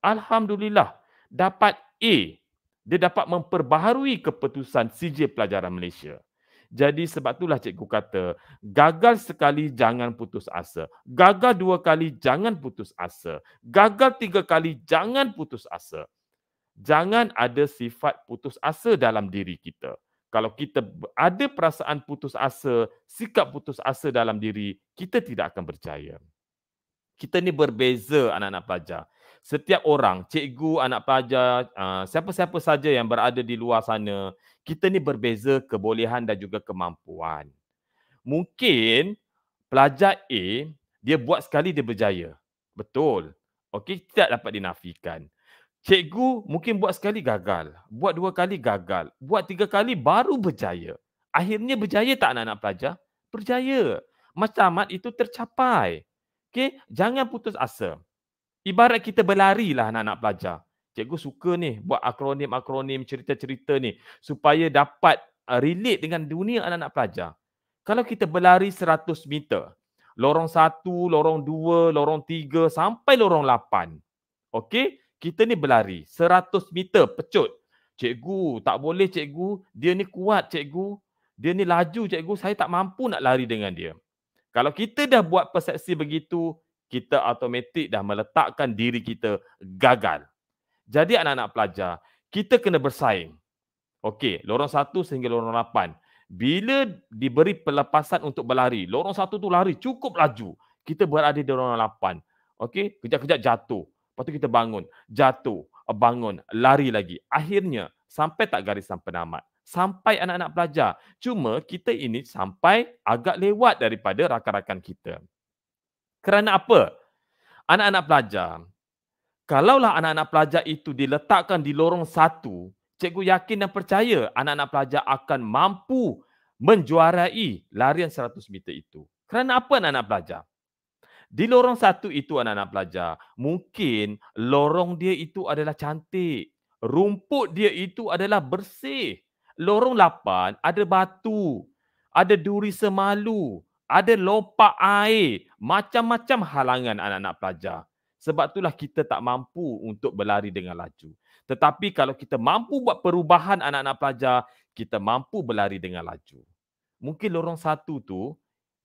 alhamdulillah dapat A dia dapat memperbaharui keputusan CJ pelajaran Malaysia jadi sebab itulah cikgu kata gagal sekali jangan putus asa gagal dua kali jangan putus asa gagal tiga kali jangan putus asa jangan ada sifat putus asa dalam diri kita. Kalau kita ada perasaan putus asa, sikap putus asa dalam diri, kita tidak akan berjaya. Kita ni berbeza anak-anak pelajar. Setiap orang, cikgu, anak pelajar, ah, siapa-siapa saja yang berada di luar sana, kita ni berbeza kebolehan dan juga kemampuan. Mungkin pelajar A, dia buat sekali dia berjaya. Betul. Okey, tidak dapat dinafikan. Cikgu mungkin buat sekali gagal. Buat dua kali gagal. Buat tiga kali baru berjaya. Akhirnya berjaya tak anak-anak pelajar? Berjaya. Matlamat itu tercapai. Okay? Jangan putus asa. Ibarat kita berlari lah anak-anak pelajar. Cikgu suka ni buat akronim-akronim, cerita-cerita ni. Supaya dapat uh, relate dengan dunia anak-anak pelajar. Kalau kita berlari 100 meter. Lorong satu, lorong dua, lorong tiga, sampai lorong lapan, Okey? kita ni berlari 100 meter pecut. Cikgu, tak boleh cikgu. Dia ni kuat cikgu. Dia ni laju cikgu. Saya tak mampu nak lari dengan dia. Kalau kita dah buat persepsi begitu, kita automatik dah meletakkan diri kita gagal. Jadi anak-anak pelajar, kita kena bersaing. Okey, lorong satu sehingga lorong 8. Bila diberi pelepasan untuk berlari, lorong satu tu lari cukup laju. Kita berada di lorong lapan. Okey, kejap-kejap jatuh. Lepas tu kita bangun, jatuh, bangun, lari lagi. Akhirnya sampai tak garisan penamat. Sampai anak-anak pelajar. Cuma kita ini sampai agak lewat daripada rakan-rakan kita. Kerana apa? Anak-anak pelajar. Kalaulah anak-anak pelajar itu diletakkan di lorong satu, cikgu yakin dan percaya anak-anak pelajar akan mampu menjuarai larian 100 meter itu. Kerana apa anak-anak pelajar? Di lorong satu itu anak-anak pelajar, mungkin lorong dia itu adalah cantik. Rumput dia itu adalah bersih. Lorong lapan ada batu, ada duri semalu, ada lopak air, macam-macam halangan anak-anak pelajar. Sebab itulah kita tak mampu untuk berlari dengan laju. Tetapi kalau kita mampu buat perubahan anak-anak pelajar, kita mampu berlari dengan laju. Mungkin lorong satu tu,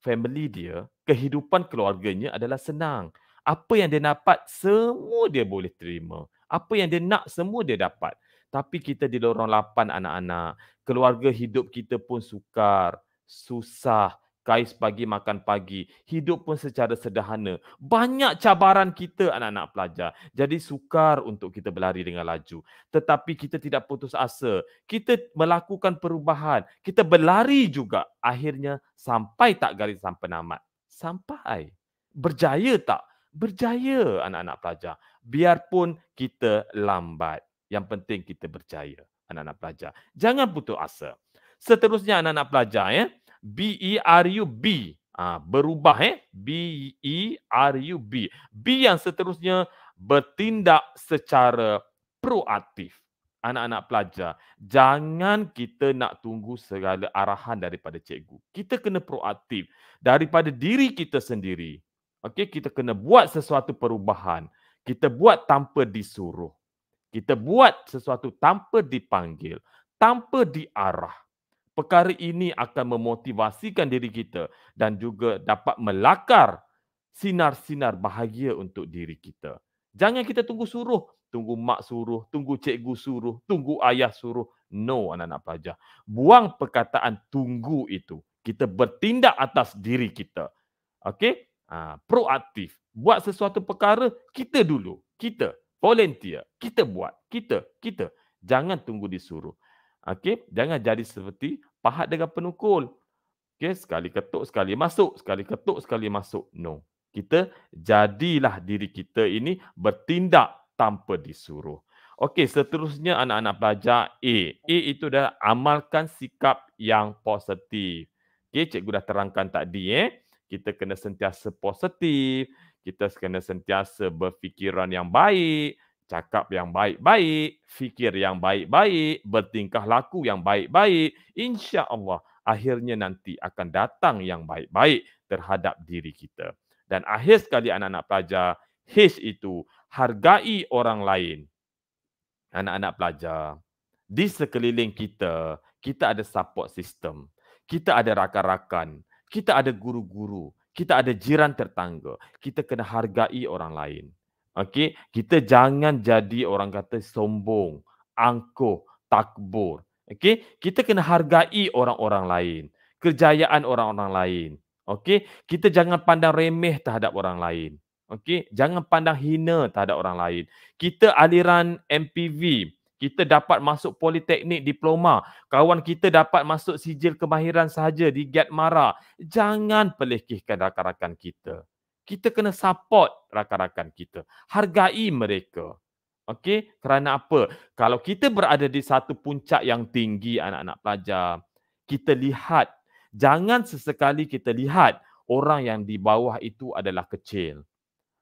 family dia, kehidupan keluarganya adalah senang. Apa yang dia dapat, semua dia boleh terima. Apa yang dia nak, semua dia dapat. Tapi kita di lorong lapan anak-anak. Keluarga hidup kita pun sukar, susah. Kais pagi makan pagi. Hidup pun secara sederhana. Banyak cabaran kita anak-anak pelajar. Jadi sukar untuk kita berlari dengan laju. Tetapi kita tidak putus asa. Kita melakukan perubahan. Kita berlari juga. Akhirnya sampai tak garis sampai namat sampai. Berjaya tak? Berjaya anak-anak pelajar. Biarpun kita lambat. Yang penting kita berjaya anak-anak pelajar. Jangan putus asa. Seterusnya anak-anak pelajar ya. B-E-R-U-B. E ha, berubah eh. Ya. B-E-R-U-B. B yang seterusnya bertindak secara proaktif anak-anak pelajar, jangan kita nak tunggu segala arahan daripada cikgu. Kita kena proaktif daripada diri kita sendiri. Okey, kita kena buat sesuatu perubahan. Kita buat tanpa disuruh. Kita buat sesuatu tanpa dipanggil, tanpa diarah. Perkara ini akan memotivasikan diri kita dan juga dapat melakar sinar-sinar bahagia untuk diri kita. Jangan kita tunggu suruh, tunggu mak suruh, tunggu cikgu suruh, tunggu ayah suruh. No, anak-anak pelajar. Buang perkataan tunggu itu. Kita bertindak atas diri kita. Okay, Ha, proaktif. Buat sesuatu perkara, kita dulu. Kita. Volunteer. Kita buat. Kita. Kita. Jangan tunggu disuruh. Okay, Jangan jadi seperti pahat dengan penukul. Okay, Sekali ketuk, sekali masuk. Sekali ketuk, sekali masuk. No. Kita jadilah diri kita ini bertindak tanpa disuruh. Okey, seterusnya anak-anak pelajar A. A itu dah amalkan sikap yang positif. Okey, cikgu dah terangkan tadi eh. Kita kena sentiasa positif. Kita kena sentiasa berfikiran yang baik. Cakap yang baik-baik. Fikir yang baik-baik. Bertingkah laku yang baik-baik. Insya Allah akhirnya nanti akan datang yang baik-baik terhadap diri kita. Dan akhir sekali anak-anak pelajar, H itu hargai orang lain. Anak-anak pelajar, di sekeliling kita, kita ada support system. Kita ada rakan-rakan, kita ada guru-guru, kita ada jiran tertangga. Kita kena hargai orang lain. Okey, kita jangan jadi orang kata sombong, angkuh, takbur. Okey, kita kena hargai orang-orang lain, kejayaan orang-orang lain. Okey, kita jangan pandang remeh terhadap orang lain. Okey, jangan pandang hina terhadap orang lain. Kita aliran MPV, kita dapat masuk politeknik diploma, kawan kita dapat masuk sijil kemahiran sahaja di Giat Mara. Jangan pelekehkan rakan-rakan kita. Kita kena support rakan-rakan kita. Hargai mereka. Okey, kerana apa? Kalau kita berada di satu puncak yang tinggi anak-anak pelajar, kita lihat, jangan sesekali kita lihat orang yang di bawah itu adalah kecil.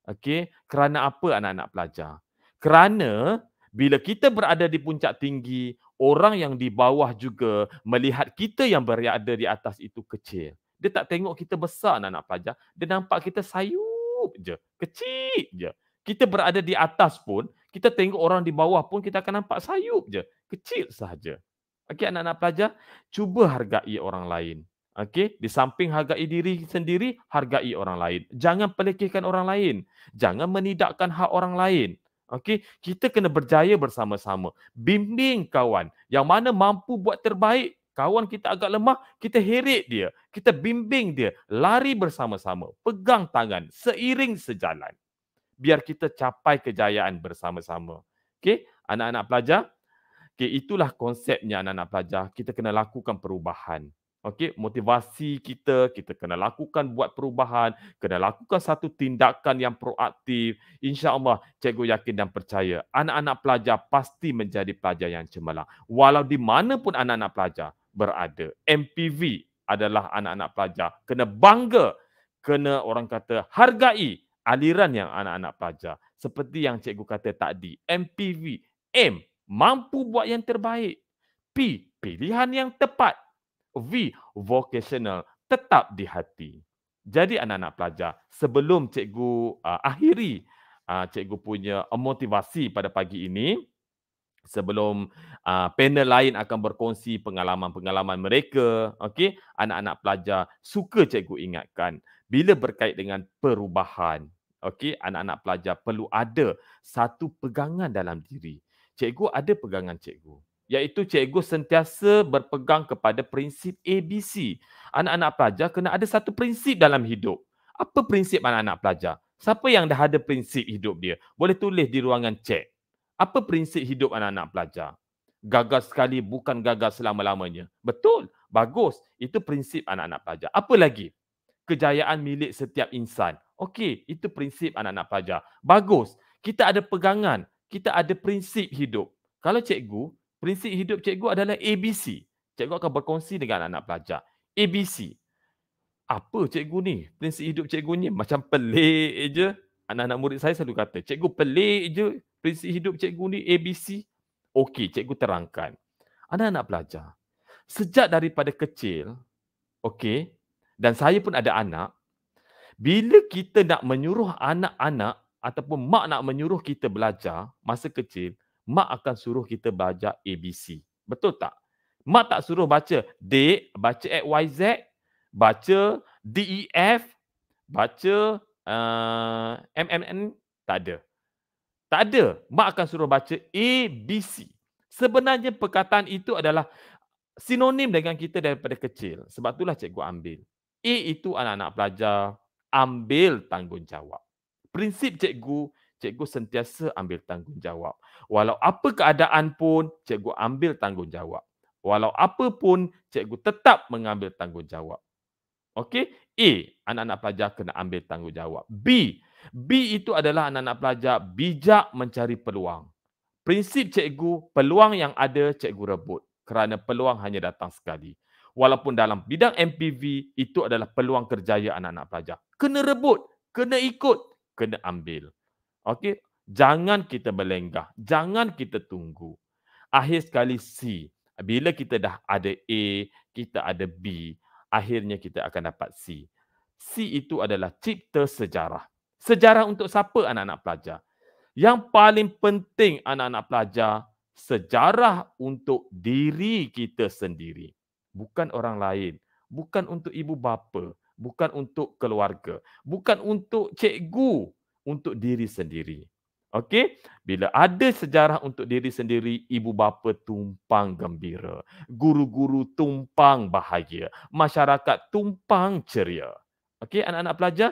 Okey, kerana apa anak-anak pelajar? Kerana bila kita berada di puncak tinggi, orang yang di bawah juga melihat kita yang berada di atas itu kecil. Dia tak tengok kita besar anak-anak pelajar, dia nampak kita sayup je, kecil je. Kita berada di atas pun, kita tengok orang di bawah pun kita akan nampak sayup je, kecil sahaja. Okey anak-anak pelajar, cuba hargai orang lain. Okey, di samping hargai diri sendiri, hargai orang lain. Jangan pelekehkan orang lain. Jangan menidakkan hak orang lain. Okey, kita kena berjaya bersama-sama. Bimbing kawan yang mana mampu buat terbaik, kawan kita agak lemah, kita heret dia. Kita bimbing dia lari bersama-sama, pegang tangan, seiring sejalan. Biar kita capai kejayaan bersama-sama. Okey, anak-anak pelajar, okey itulah konsepnya anak-anak pelajar. Kita kena lakukan perubahan. Okey, motivasi kita, kita kena lakukan buat perubahan, kena lakukan satu tindakan yang proaktif. InsyaAllah, cikgu yakin dan percaya anak-anak pelajar pasti menjadi pelajar yang cemerlang. Walau di mana pun anak-anak pelajar berada, MPV adalah anak-anak pelajar. Kena bangga, kena orang kata hargai aliran yang anak-anak pelajar. Seperti yang cikgu kata tadi, MPV, M, mampu buat yang terbaik. P, pilihan yang tepat. V, vocational, tetap di hati. Jadi anak-anak pelajar, sebelum cikgu uh, akhiri uh, cikgu punya motivasi pada pagi ini, sebelum uh, panel lain akan berkongsi pengalaman-pengalaman mereka, okey, anak-anak pelajar suka cikgu ingatkan bila berkait dengan perubahan, okey, anak-anak pelajar perlu ada satu pegangan dalam diri. Cikgu ada pegangan cikgu iaitu cikgu sentiasa berpegang kepada prinsip ABC. Anak-anak pelajar kena ada satu prinsip dalam hidup. Apa prinsip anak-anak pelajar? Siapa yang dah ada prinsip hidup dia? Boleh tulis di ruangan cek. Apa prinsip hidup anak-anak pelajar? Gagal sekali bukan gagal selama-lamanya. Betul. Bagus. Itu prinsip anak-anak pelajar. Apa lagi? Kejayaan milik setiap insan. Okey. Itu prinsip anak-anak pelajar. Bagus. Kita ada pegangan. Kita ada prinsip hidup. Kalau cikgu Prinsip hidup cikgu adalah ABC. Cikgu akan berkongsi dengan anak anak pelajar. ABC. Apa cikgu ni? Prinsip hidup cikgu ni macam pelik je. Anak-anak murid saya selalu kata, cikgu pelik je prinsip hidup cikgu ni ABC. Okey, cikgu terangkan. Anak-anak pelajar, sejak daripada kecil, okey, dan saya pun ada anak, bila kita nak menyuruh anak-anak ataupun mak nak menyuruh kita belajar masa kecil, mak akan suruh kita baca ABC. Betul tak? Mak tak suruh baca D, baca XYZ, baca DEF, baca uh, eh, MMN, tak ada. Tak ada. Mak akan suruh baca ABC. Sebenarnya perkataan itu adalah sinonim dengan kita daripada kecil. Sebab itulah cikgu ambil. A itu anak-anak pelajar ambil tanggungjawab. Prinsip cikgu cikgu sentiasa ambil tanggungjawab. Walau apa keadaan pun, cikgu ambil tanggungjawab. Walau apa pun, cikgu tetap mengambil tanggungjawab. Okey? A, anak-anak pelajar kena ambil tanggungjawab. B, B itu adalah anak-anak pelajar bijak mencari peluang. Prinsip cikgu, peluang yang ada cikgu rebut kerana peluang hanya datang sekali. Walaupun dalam bidang MPV, itu adalah peluang kerjaya anak-anak pelajar. Kena rebut, kena ikut, kena ambil. Okey, jangan kita melenggah, jangan kita tunggu. Akhir sekali C. Bila kita dah ada A, kita ada B, akhirnya kita akan dapat C. C itu adalah cipta sejarah. Sejarah untuk siapa anak-anak pelajar? Yang paling penting anak-anak pelajar, sejarah untuk diri kita sendiri. Bukan orang lain, bukan untuk ibu bapa, bukan untuk keluarga, bukan untuk cikgu, untuk diri sendiri. Okey, bila ada sejarah untuk diri sendiri, ibu bapa tumpang gembira, guru-guru tumpang bahagia, masyarakat tumpang ceria. Okey, anak-anak pelajar,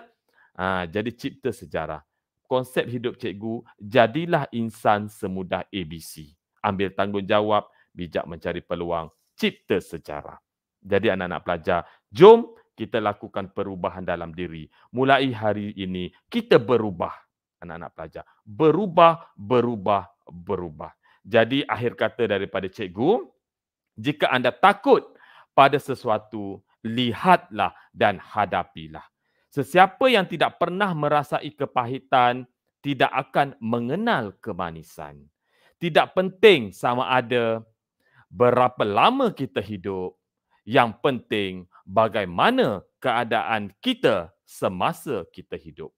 ha, jadi cipta sejarah. Konsep hidup cikgu, jadilah insan semudah ABC. Ambil tanggungjawab, bijak mencari peluang, cipta sejarah. Jadi anak-anak pelajar, jom kita lakukan perubahan dalam diri. Mulai hari ini, kita berubah, anak-anak pelajar. Berubah, berubah, berubah. Jadi, akhir kata daripada cikgu, jika anda takut pada sesuatu, lihatlah dan hadapilah. Sesiapa yang tidak pernah merasai kepahitan, tidak akan mengenal kemanisan. Tidak penting sama ada berapa lama kita hidup, yang penting bagaimana keadaan kita semasa kita hidup.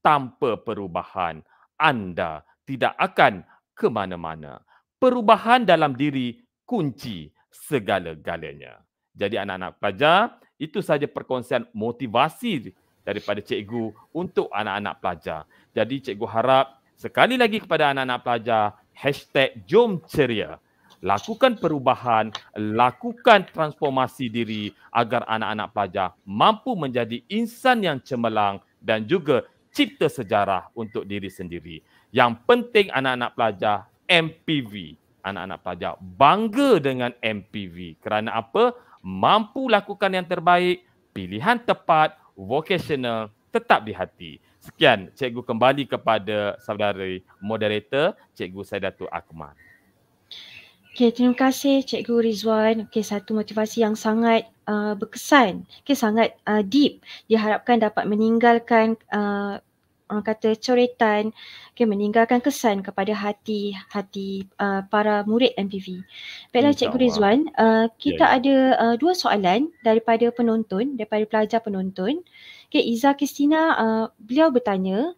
Tanpa perubahan, anda tidak akan ke mana-mana. Perubahan dalam diri kunci segala-galanya. Jadi anak-anak pelajar, itu saja perkongsian motivasi daripada cikgu untuk anak-anak pelajar. Jadi cikgu harap sekali lagi kepada anak-anak pelajar, hashtag jom ceria lakukan perubahan, lakukan transformasi diri agar anak-anak pelajar mampu menjadi insan yang cemerlang dan juga cipta sejarah untuk diri sendiri. Yang penting anak-anak pelajar MPV. Anak-anak pelajar bangga dengan MPV. Kerana apa? Mampu lakukan yang terbaik, pilihan tepat, vocational tetap di hati. Sekian, cikgu kembali kepada saudari moderator, cikgu Saidatul Akmal. Okay, terima kasih Cikgu Rizwan. Okay, satu motivasi yang sangat uh, berkesan, okay, sangat uh, deep. Diharapkan dapat meninggalkan uh, orang kata coretan okay, meninggalkan kesan kepada hati hati uh, para murid MPV. Baiklah Insya Cikgu Rizwan, uh, kita yeah. Ya. ada uh, dua soalan daripada penonton, daripada pelajar penonton. Okay, Iza Kristina, uh, beliau bertanya,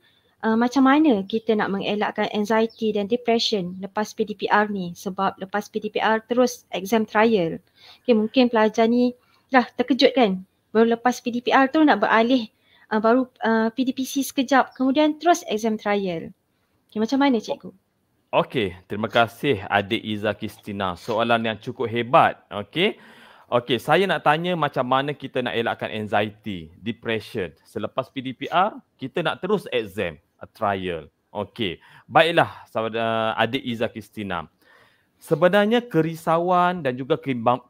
uh, macam mana kita nak mengelakkan anxiety dan depression lepas PDPR ni sebab lepas PDPR terus exam trial. Okay, mungkin pelajar ni dah terkejut kan baru lepas PDPR tu nak beralih uh, baru uh, PDPC sekejap kemudian terus exam trial. Okay, macam mana cikgu? Okey, terima kasih adik Iza Kristina. Soalan yang cukup hebat. Okey. Okey, saya nak tanya macam mana kita nak elakkan anxiety, depression selepas PDPR, kita nak terus exam, a trial. Okey. Baiklah, saudara Adik Iza Kristina. Sebenarnya kerisauan dan juga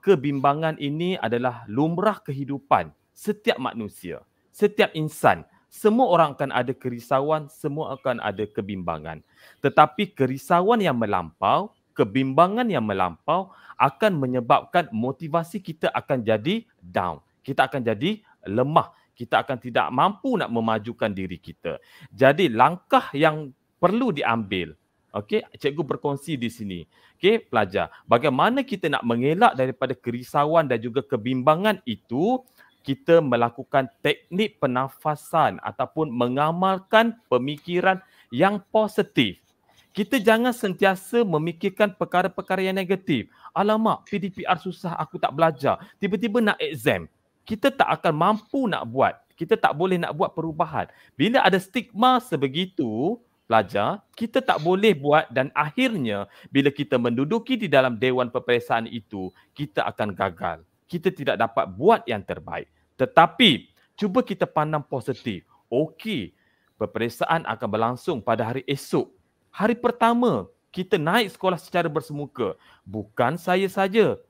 kebimbangan ini adalah lumrah kehidupan setiap manusia, setiap insan. Semua orang akan ada kerisauan, semua akan ada kebimbangan. Tetapi kerisauan yang melampau kebimbangan yang melampau akan menyebabkan motivasi kita akan jadi down. Kita akan jadi lemah. Kita akan tidak mampu nak memajukan diri kita. Jadi langkah yang perlu diambil. Okey, cikgu berkongsi di sini. Okey, pelajar, bagaimana kita nak mengelak daripada kerisauan dan juga kebimbangan itu? Kita melakukan teknik penafasan ataupun mengamalkan pemikiran yang positif. Kita jangan sentiasa memikirkan perkara-perkara yang negatif. Alamak, PDPR susah, aku tak belajar. Tiba-tiba nak exam. Kita tak akan mampu nak buat. Kita tak boleh nak buat perubahan. Bila ada stigma sebegitu, pelajar, kita tak boleh buat dan akhirnya bila kita menduduki di dalam Dewan Peperiksaan itu, kita akan gagal. Kita tidak dapat buat yang terbaik. Tetapi, cuba kita pandang positif. Okey, peperiksaan akan berlangsung pada hari esok hari pertama kita naik sekolah secara bersemuka bukan saya saja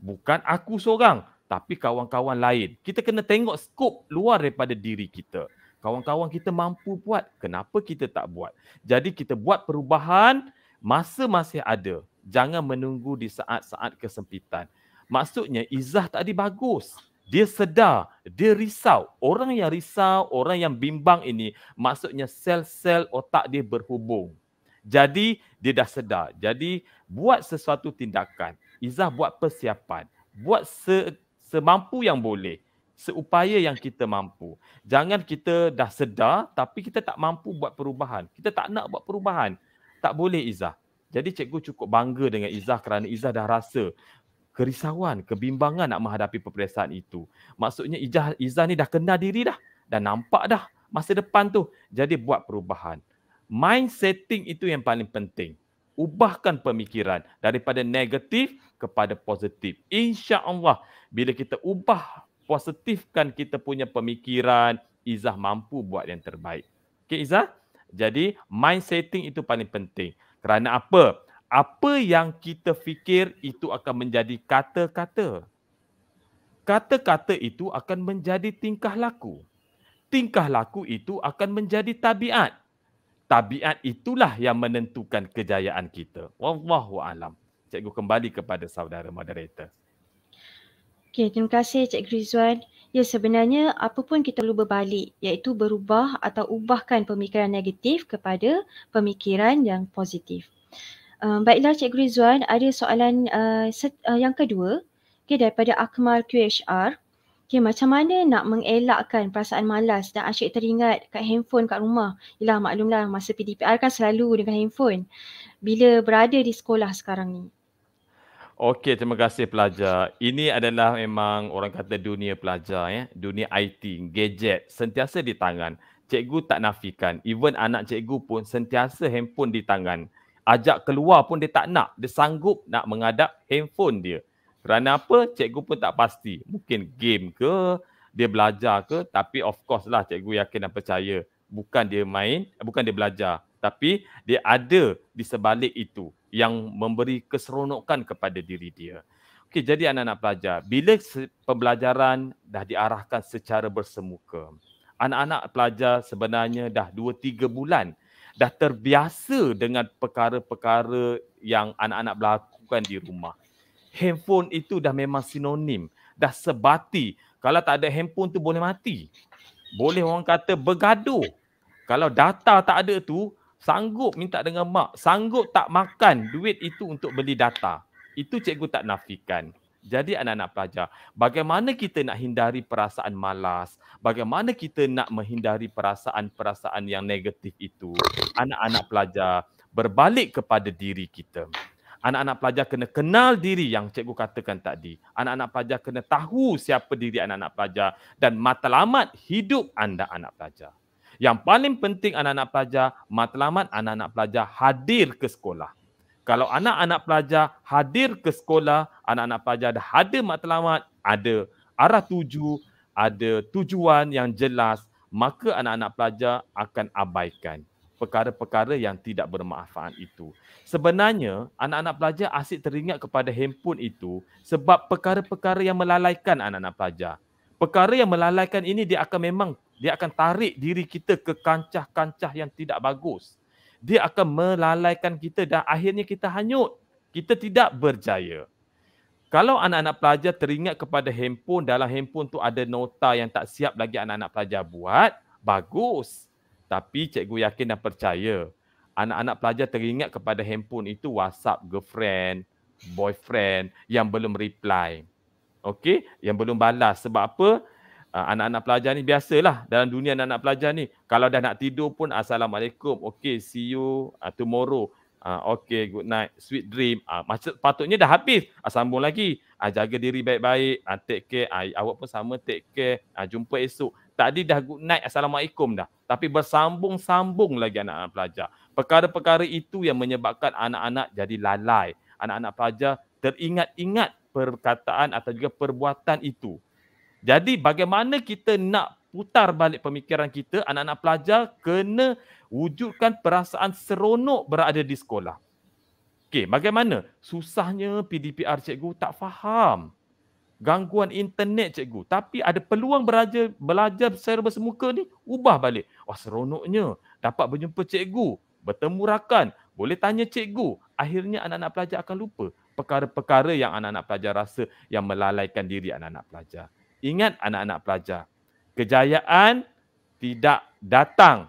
bukan aku seorang tapi kawan-kawan lain kita kena tengok skop luar daripada diri kita kawan-kawan kita mampu buat kenapa kita tak buat jadi kita buat perubahan masa masih ada jangan menunggu di saat-saat kesempitan maksudnya izah tadi bagus dia sedar, dia risau. Orang yang risau, orang yang bimbang ini maksudnya sel-sel otak dia berhubung. Jadi dia dah sedar. Jadi buat sesuatu tindakan. Izzah buat persiapan. Buat se- semampu yang boleh. Seupaya yang kita mampu. Jangan kita dah sedar tapi kita tak mampu buat perubahan. Kita tak nak buat perubahan. Tak boleh Izzah. Jadi cikgu cukup bangga dengan Izzah kerana Izzah dah rasa kerisauan, kebimbangan nak menghadapi peperiksaan itu. Maksudnya Izzah, Izzah ni dah kenal diri dah. Dah nampak dah masa depan tu. Jadi buat perubahan mind setting itu yang paling penting. Ubahkan pemikiran daripada negatif kepada positif. Insya Allah bila kita ubah positifkan kita punya pemikiran, Izzah mampu buat yang terbaik. Okey, Izzah? Jadi, mind setting itu paling penting. Kerana apa? Apa yang kita fikir itu akan menjadi kata-kata. Kata-kata itu akan menjadi tingkah laku. Tingkah laku itu akan menjadi tabiat tabiat itulah yang menentukan kejayaan kita. Wallahu alam. Cikgu kembali kepada saudara moderator. Okey, terima kasih Cik Rizwan. Ya, sebenarnya apa pun kita perlu berbalik iaitu berubah atau ubahkan pemikiran negatif kepada pemikiran yang positif. Um, baiklah Cik Rizwan, ada soalan uh, uh, yang kedua okay, daripada Akmal QHR. Okay, macam mana nak mengelakkan perasaan malas dan asyik teringat kat handphone kat rumah? Yelah, maklumlah masa PDPR kan selalu dengan handphone. Bila berada di sekolah sekarang ni? Okey, terima kasih pelajar. Ini adalah memang orang kata dunia pelajar ya. Dunia IT, gadget, sentiasa di tangan. Cikgu tak nafikan. Even anak cikgu pun sentiasa handphone di tangan. Ajak keluar pun dia tak nak. Dia sanggup nak mengadap handphone dia. Kerana apa? Cikgu pun tak pasti. Mungkin game ke, dia belajar ke, tapi of course lah cikgu yakin dan percaya bukan dia main, eh, bukan dia belajar, tapi dia ada di sebalik itu yang memberi keseronokan kepada diri dia. Okey, jadi anak-anak pelajar, bila pembelajaran dah diarahkan secara bersemuka, anak-anak pelajar sebenarnya dah 2-3 bulan dah terbiasa dengan perkara-perkara yang anak-anak berlakukan di rumah handphone itu dah memang sinonim, dah sebati. Kalau tak ada handphone tu boleh mati. Boleh orang kata bergaduh. Kalau data tak ada tu, sanggup minta dengan mak, sanggup tak makan duit itu untuk beli data. Itu cikgu tak nafikan. Jadi anak-anak pelajar, bagaimana kita nak hindari perasaan malas? Bagaimana kita nak menghindari perasaan-perasaan yang negatif itu? Anak-anak pelajar, berbalik kepada diri kita. Anak-anak pelajar kena kenal diri yang cikgu katakan tadi. Anak-anak pelajar kena tahu siapa diri anak-anak pelajar dan matlamat hidup anda anak pelajar. Yang paling penting anak-anak pelajar, matlamat anak-anak pelajar hadir ke sekolah. Kalau anak-anak pelajar hadir ke sekolah, anak-anak pelajar dah ada matlamat, ada arah tuju, ada tujuan yang jelas, maka anak-anak pelajar akan abaikan perkara-perkara yang tidak bermanfaat itu. Sebenarnya, anak-anak pelajar asyik teringat kepada handphone itu sebab perkara-perkara yang melalaikan anak-anak pelajar. Perkara yang melalaikan ini dia akan memang dia akan tarik diri kita ke kancah-kancah yang tidak bagus. Dia akan melalaikan kita dan akhirnya kita hanyut. Kita tidak berjaya. Kalau anak-anak pelajar teringat kepada handphone, dalam handphone tu ada nota yang tak siap lagi anak-anak pelajar buat, bagus. Tapi cikgu yakin dan percaya anak-anak pelajar teringat kepada handphone itu WhatsApp girlfriend, boyfriend yang belum reply. Okey, yang belum balas. Sebab apa? Ah, anak-anak pelajar ni biasalah dalam dunia anak-anak pelajar ni. Kalau dah nak tidur pun Assalamualaikum. Okey, see you uh, tomorrow. Uh, ah, okay, good night, sweet dream. Uh, maksud, patutnya dah habis. Uh, sambung lagi. Uh, jaga diri baik-baik. Uh, take care. Uh, awak pun sama, take care. Uh, jumpa esok. Tadi dah good night assalamualaikum dah. Tapi bersambung-sambung lagi anak-anak pelajar. Perkara-perkara itu yang menyebabkan anak-anak jadi lalai. Anak-anak pelajar teringat-ingat perkataan atau juga perbuatan itu. Jadi bagaimana kita nak putar balik pemikiran kita, anak-anak pelajar kena wujudkan perasaan seronok berada di sekolah. Okey, bagaimana? Susahnya PDPR cikgu tak faham gangguan internet cikgu. Tapi ada peluang belajar, belajar secara bersemuka ni, ubah balik. Wah seronoknya dapat berjumpa cikgu, bertemu rakan, boleh tanya cikgu. Akhirnya anak-anak pelajar akan lupa perkara-perkara yang anak-anak pelajar rasa yang melalaikan diri anak-anak pelajar. Ingat anak-anak pelajar, kejayaan tidak datang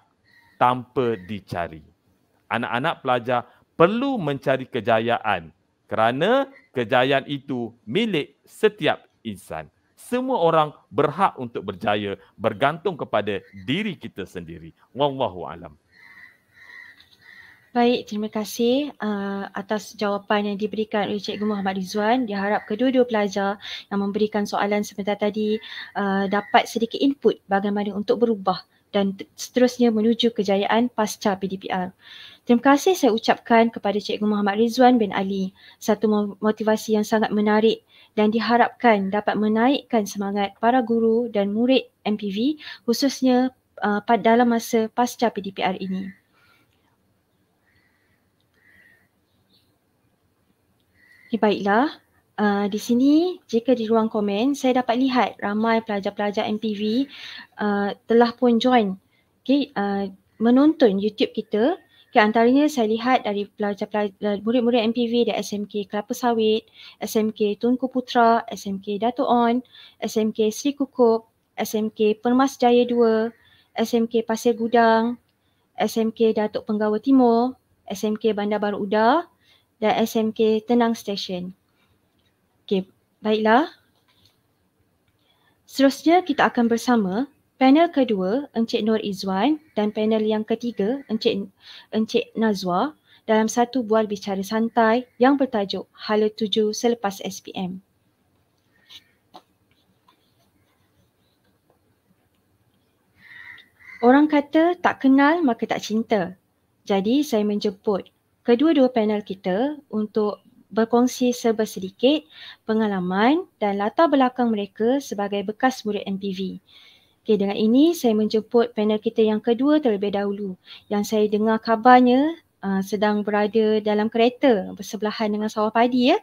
tanpa dicari. Anak-anak pelajar perlu mencari kejayaan kerana kejayaan itu milik setiap insan. Semua orang berhak untuk berjaya bergantung kepada diri kita sendiri. Wallahu alam. Baik, terima kasih uh, atas jawapan yang diberikan oleh Cikgu Muhammad Rizwan. Diharap kedua-dua pelajar yang memberikan soalan sebentar tadi uh, dapat sedikit input bagaimana untuk berubah dan seterusnya menuju kejayaan pasca PDPR. Terima kasih saya ucapkan kepada Cikgu Muhammad Rizwan bin Ali satu motivasi yang sangat menarik dan diharapkan dapat menaikkan semangat para guru dan murid MPV khususnya uh, dalam masa pasca PDPR ini. Baiklah, Ah, di sini jika di ruang komen saya dapat lihat ramai pelajar-pelajar MPV uh, ah, telah pun join okay, uh, ah, menonton YouTube kita. Okay, antaranya saya lihat dari pelajar-pelajar murid-murid MPV dari SMK Kelapa Sawit, SMK Tunku Putra, SMK Dato' On, SMK Sri Kukup, SMK Permas Jaya 2, SMK Pasir Gudang, SMK Datuk Penggawa Timur, SMK Bandar Baru Udar dan SMK Tenang Station. Okey, baiklah. Seterusnya kita akan bersama panel kedua Encik Nur Izwan dan panel yang ketiga Encik Encik Nazwa dalam satu bual bicara santai yang bertajuk Hala 7 selepas SPM. Orang kata tak kenal maka tak cinta. Jadi saya menjemput kedua-dua panel kita untuk berkongsi serba sedikit pengalaman dan latar belakang mereka sebagai bekas murid MPV. Okay, dengan ini saya menjemput panel kita yang kedua terlebih dahulu yang saya dengar kabarnya uh, sedang berada dalam kereta bersebelahan dengan sawah padi ya.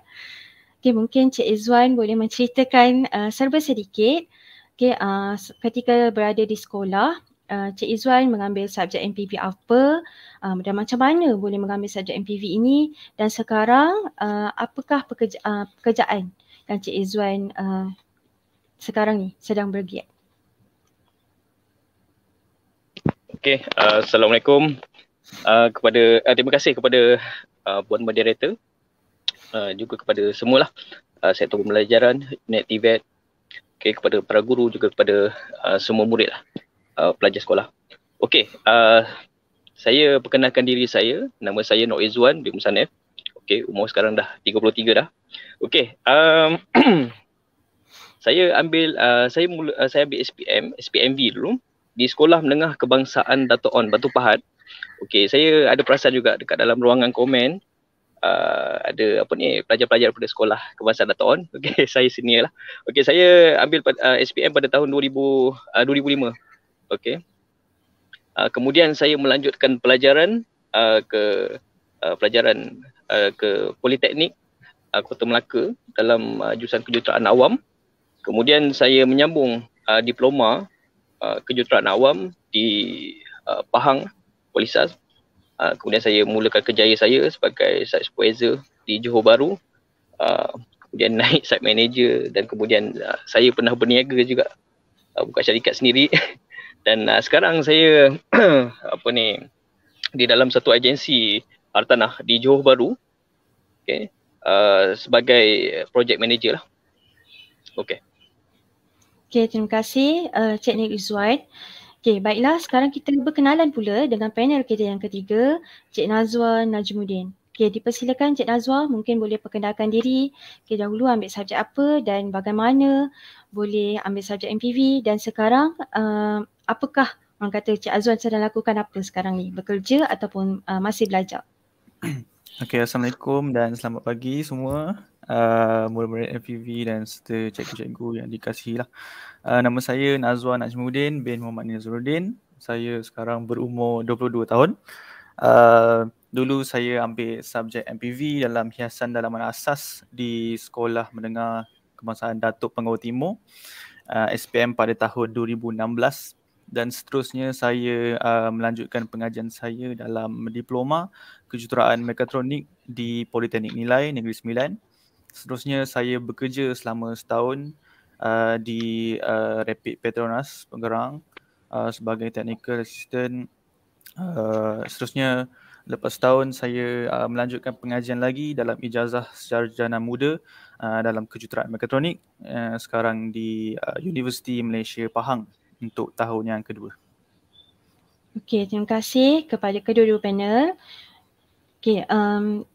Okay, mungkin Cik Izwan boleh menceritakan uh, serba sedikit okay, uh, ketika berada di sekolah uh, Cik Izwan mengambil subjek MPV apa um, dan macam mana boleh mengambil subjek MPV ini dan sekarang uh, apakah pekerja- uh, pekerjaan yang Cik Izwan uh, sekarang ni sedang bergiat. Okay, uh, Assalamualaikum uh, kepada uh, terima kasih kepada uh, Puan Moderator uh, juga kepada semualah uh, sektor pembelajaran, net event Okay, kepada para guru juga kepada uh, semua murid lah uh, pelajar sekolah. Okey, uh, saya perkenalkan diri saya, nama saya Noe Zuan bin Musanef. Okey, umur sekarang dah 33 dah. Okey, um, <clears throat> saya ambil uh, saya mula, uh, saya ambil SPM, SPMV dulu di Sekolah Menengah Kebangsaan Dato' On Batu Pahat. Okey, saya ada perasan juga dekat dalam ruangan komen Uh, ada apa ni pelajar-pelajar daripada sekolah kebangsaan Dato' On. <laughs> Okey, saya senior lah. Okey, saya ambil uh, SPM pada tahun 2000, uh, Okey. Uh, kemudian saya melanjutkan pelajaran uh, ke uh, pelajaran uh, ke Politeknik uh, Kota Melaka dalam uh, jurusan kejuruteraan awam. Kemudian saya menyambung uh, diploma uh, kejuruteraan awam di uh, Pahang, Polisas. Uh, kemudian saya mulakan kerjaya saya sebagai site supervisor di Johor Bahru. Uh, kemudian <laughs> naik site manager dan kemudian uh, saya pernah berniaga juga uh, buka syarikat sendiri. <laughs> dan uh, sekarang saya <clears throat> apa ni di dalam satu agensi hartanah di Johor Bahru okey uh, sebagai project manager lah okey okey terima kasih uh, Cik Nik Izwan okey baiklah sekarang kita berkenalan pula dengan panel kita yang ketiga Cik Nazwa Najmudin Okey, dipersilakan Cik Nazwa mungkin boleh perkenalkan diri. Okey, dahulu ambil subjek apa dan bagaimana boleh ambil subjek MPV dan sekarang uh, apakah orang kata Cik Azwan sedang lakukan apa sekarang ni? Bekerja ataupun uh, masih belajar? <clears throat> Okey, Assalamualaikum dan selamat pagi semua uh, murid-murid MPV dan serta cikgu-cikgu yang dikasihi lah. Uh, nama saya Nazwa Najmudin bin Muhammad Nizruddin. Saya sekarang berumur 22 tahun. Uh, Dulu saya ambil subjek MPV dalam hiasan dalaman asas di Sekolah Menengah Kebangsaan Datuk Pengawa Timur uh, SPM pada tahun 2016 dan seterusnya saya uh, melanjutkan pengajian saya dalam diploma kejuruteraan mekatronik di Politeknik Nilai Negeri Sembilan. Seterusnya saya bekerja selama setahun uh, di uh, Rapid Petronas Pengerang uh, sebagai technical assistant. Uh, seterusnya lepas tahun saya uh, melanjutkan pengajian lagi dalam ijazah sarjana muda uh, dalam kejuruteraan mekatronik uh, sekarang di uh, Universiti Malaysia Pahang untuk tahun yang kedua. Okey, terima kasih kepada kedua-dua panel. Okey, um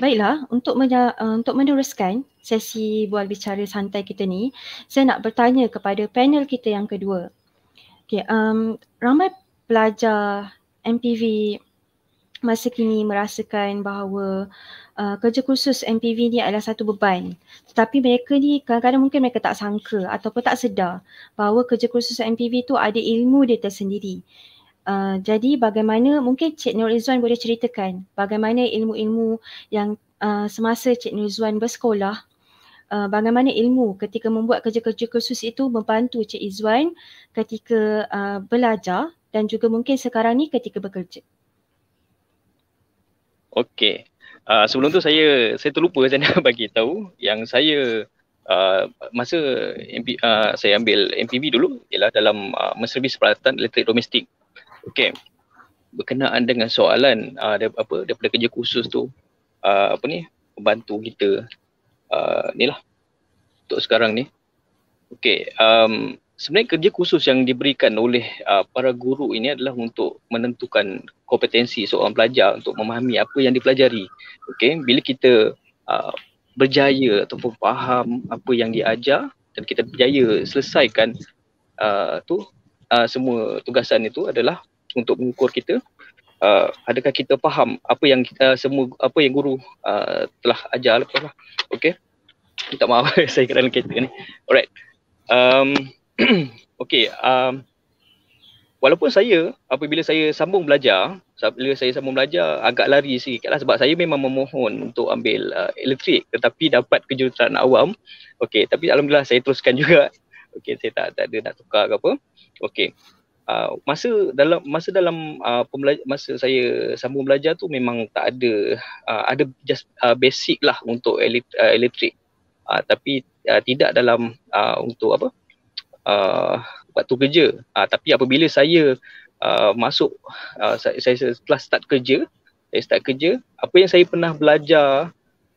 baiklah untuk menja- uh, untuk meneruskan sesi bual bicara santai kita ni, saya nak bertanya kepada panel kita yang kedua. Okey, um ramai pelajar MPV masa kini merasakan bahawa uh, kerja kursus MPV ni adalah satu beban. Tetapi mereka ni kadang-kadang mungkin mereka tak sangka ataupun tak sedar bahawa kerja kursus MPV tu ada ilmu dia tersendiri. Uh, jadi bagaimana mungkin Cik Nur Izzuan boleh ceritakan bagaimana ilmu-ilmu yang uh, semasa Cik Nur Izzuan bersekolah Uh, bagaimana ilmu ketika membuat kerja-kerja khusus itu membantu Cik Izzuan ketika uh, belajar dan juga mungkin sekarang ni ketika bekerja. Okey. Uh, sebelum tu saya saya terlupa saya nak <laughs> bagi tahu yang saya uh, masa MP, uh, ah, saya ambil MPB dulu ialah dalam uh, menservis peralatan elektrik domestik. Okey. Berkenaan dengan soalan uh, dar, apa daripada kerja khusus tu uh, apa ni membantu kita uh, ni lah untuk sekarang ni. Okey, um, sebenarnya kerja khusus yang diberikan oleh uh, para guru ini adalah untuk menentukan kompetensi seorang pelajar untuk memahami apa yang dipelajari. Okey, bila kita uh, berjaya ataupun faham apa yang diajar dan kita berjaya selesaikan uh, tu uh, semua tugasan itu adalah untuk mengukur kita uh, adakah kita faham apa yang kita semua apa yang guru uh, telah ajar lepas lah. Okey. tak maaf <laughs> saya kena dalam kereta ni. Alright. Um, <clears throat> Okey, um, walaupun saya apabila saya sambung belajar, apabila saya sambung belajar agak lari sikitlah sebab saya memang memohon untuk ambil uh, elektrik tetapi dapat kejuruteraan awam. Okey, tapi alhamdulillah saya teruskan <laughs> juga. Okey, saya tak, tak ada nak tukar ke apa. Okey, Uh, masa dalam masa dalam uh, masa saya sambung belajar tu memang tak ada uh, ada just uh, basic lah untuk uh, elektrik uh, tapi uh, tidak dalam uh, untuk apa uh, uh, waktu kerja. Uh, tapi apabila saya uh, masuk, uh, saya, saya setelah start kerja, saya start kerja, apa yang saya pernah belajar,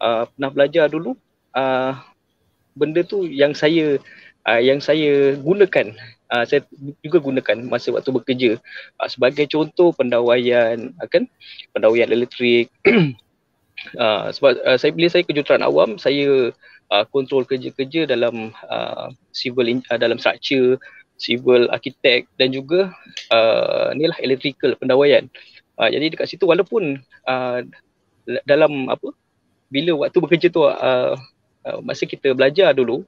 uh, pernah belajar dulu, uh, benda tu yang saya uh, yang saya gunakan, uh, saya juga gunakan masa waktu bekerja uh, sebagai contoh pendawaian, uh, kan, pendawaian elektrik. <clears throat> uh, sebab uh, saya bila saya kejuruteraan awam, saya kontrol uh, kerja-kerja dalam uh, civil in, uh, dalam structure civil arkitek dan juga uh, ni lah electrical pendawaian uh, jadi dekat situ walaupun uh, dalam apa bila waktu bekerja tu uh, uh, masa kita belajar dulu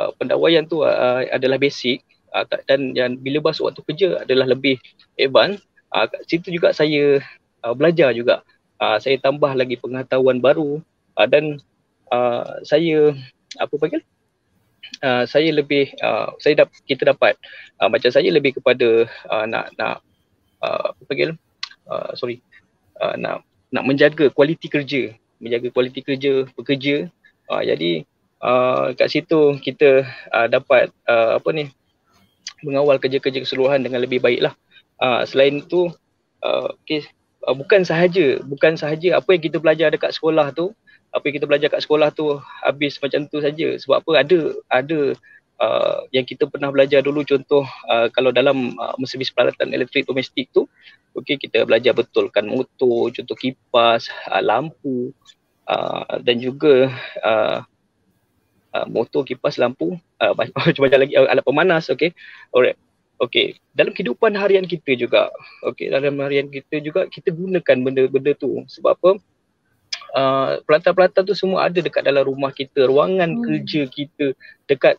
uh, pendawaian tu uh, adalah basic uh, tak, dan yang bila masuk waktu kerja adalah lebih advance uh, kat situ juga saya uh, belajar juga uh, saya tambah lagi pengetahuan baru uh, dan Ah, saya apa panggil Uh, saya lebih uh, saya dap- kita dapat uh, macam saya lebih kepada uh, nak nak uh, panggil uh, sorry uh, nak nak menjaga kualiti kerja menjaga kualiti kerja pekerja uh, jadi uh, kat situ kita uh, dapat uh, apa ni mengawal kerja-kerja keseluruhan dengan lebih baiklah uh, selain itu uh, okay, uh, bukan sahaja bukan sahaja apa yang kita belajar dekat sekolah tu apa yang kita belajar kat sekolah tu habis macam tu saja sebab apa ada ada uh, yang kita pernah belajar dulu contoh uh, kalau dalam uh, mesin peralatan elektrik domestik tu okey kita belajar betulkan motor contoh kipas uh, lampu uh, dan juga uh, uh, motor kipas lampu uh, <laughs> banyak lagi uh, alat pemanas okey alright okey dalam kehidupan harian kita juga okey dalam harian kita juga kita gunakan benda-benda tu sebab apa Uh, pelatar-pelatar tu semua ada dekat dalam rumah kita, ruangan hmm. kerja kita, dekat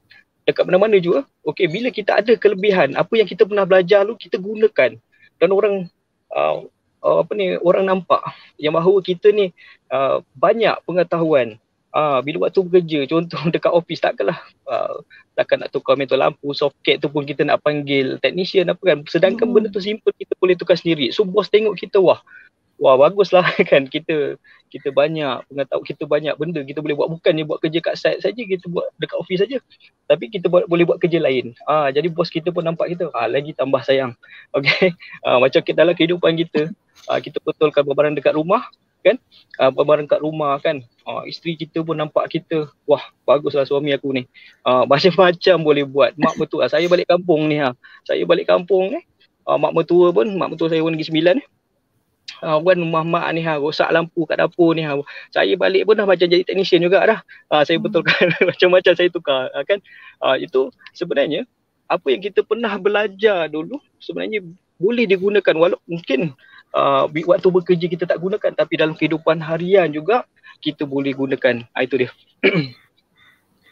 dekat mana-mana juga. Okey, bila kita ada kelebihan, apa yang kita pernah belajar lu kita gunakan dan orang uh, uh, apa ni, orang nampak yang bahawa kita ni uh, banyak pengetahuan. Uh, bila waktu bekerja, contoh <laughs> dekat ofis takkanlah uh, takkan nak tukar metal lampu, soket tu pun kita nak panggil teknisian apa kan. Sedangkan hmm. benda tu simple kita boleh tukar sendiri. So bos tengok kita wah, wah baguslah <laughs> kan kita kita banyak pengetahuan kita banyak benda kita boleh buat bukan ni buat kerja kat site saja kita buat dekat office saja tapi kita buat, boleh buat kerja lain ah jadi bos kita pun nampak kita ah lagi tambah sayang <laughs> okey ah, ha, macam kita dalam kehidupan kita ah, kita betulkan barang dekat rumah kan ah, barang dekat rumah kan ah, isteri kita pun nampak kita wah baguslah suami aku ni ah, <laughs> macam-macam boleh buat mak betul lah saya balik kampung ni ha saya balik kampung ni ah, mak mertua pun mak mertua saya pun negeri sembilan ni uh, ah, Wan rumah mak ni ha rosak lampu kat dapur ni ha saya balik pun dah macam jadi technician juga dah uh, saya hmm. betulkan <laughs> macam-macam saya tukar uh, kan uh, itu sebenarnya apa yang kita pernah belajar dulu sebenarnya boleh digunakan walaupun mungkin uh, waktu bekerja kita tak gunakan tapi dalam kehidupan harian juga kita boleh gunakan uh, itu dia <clears throat>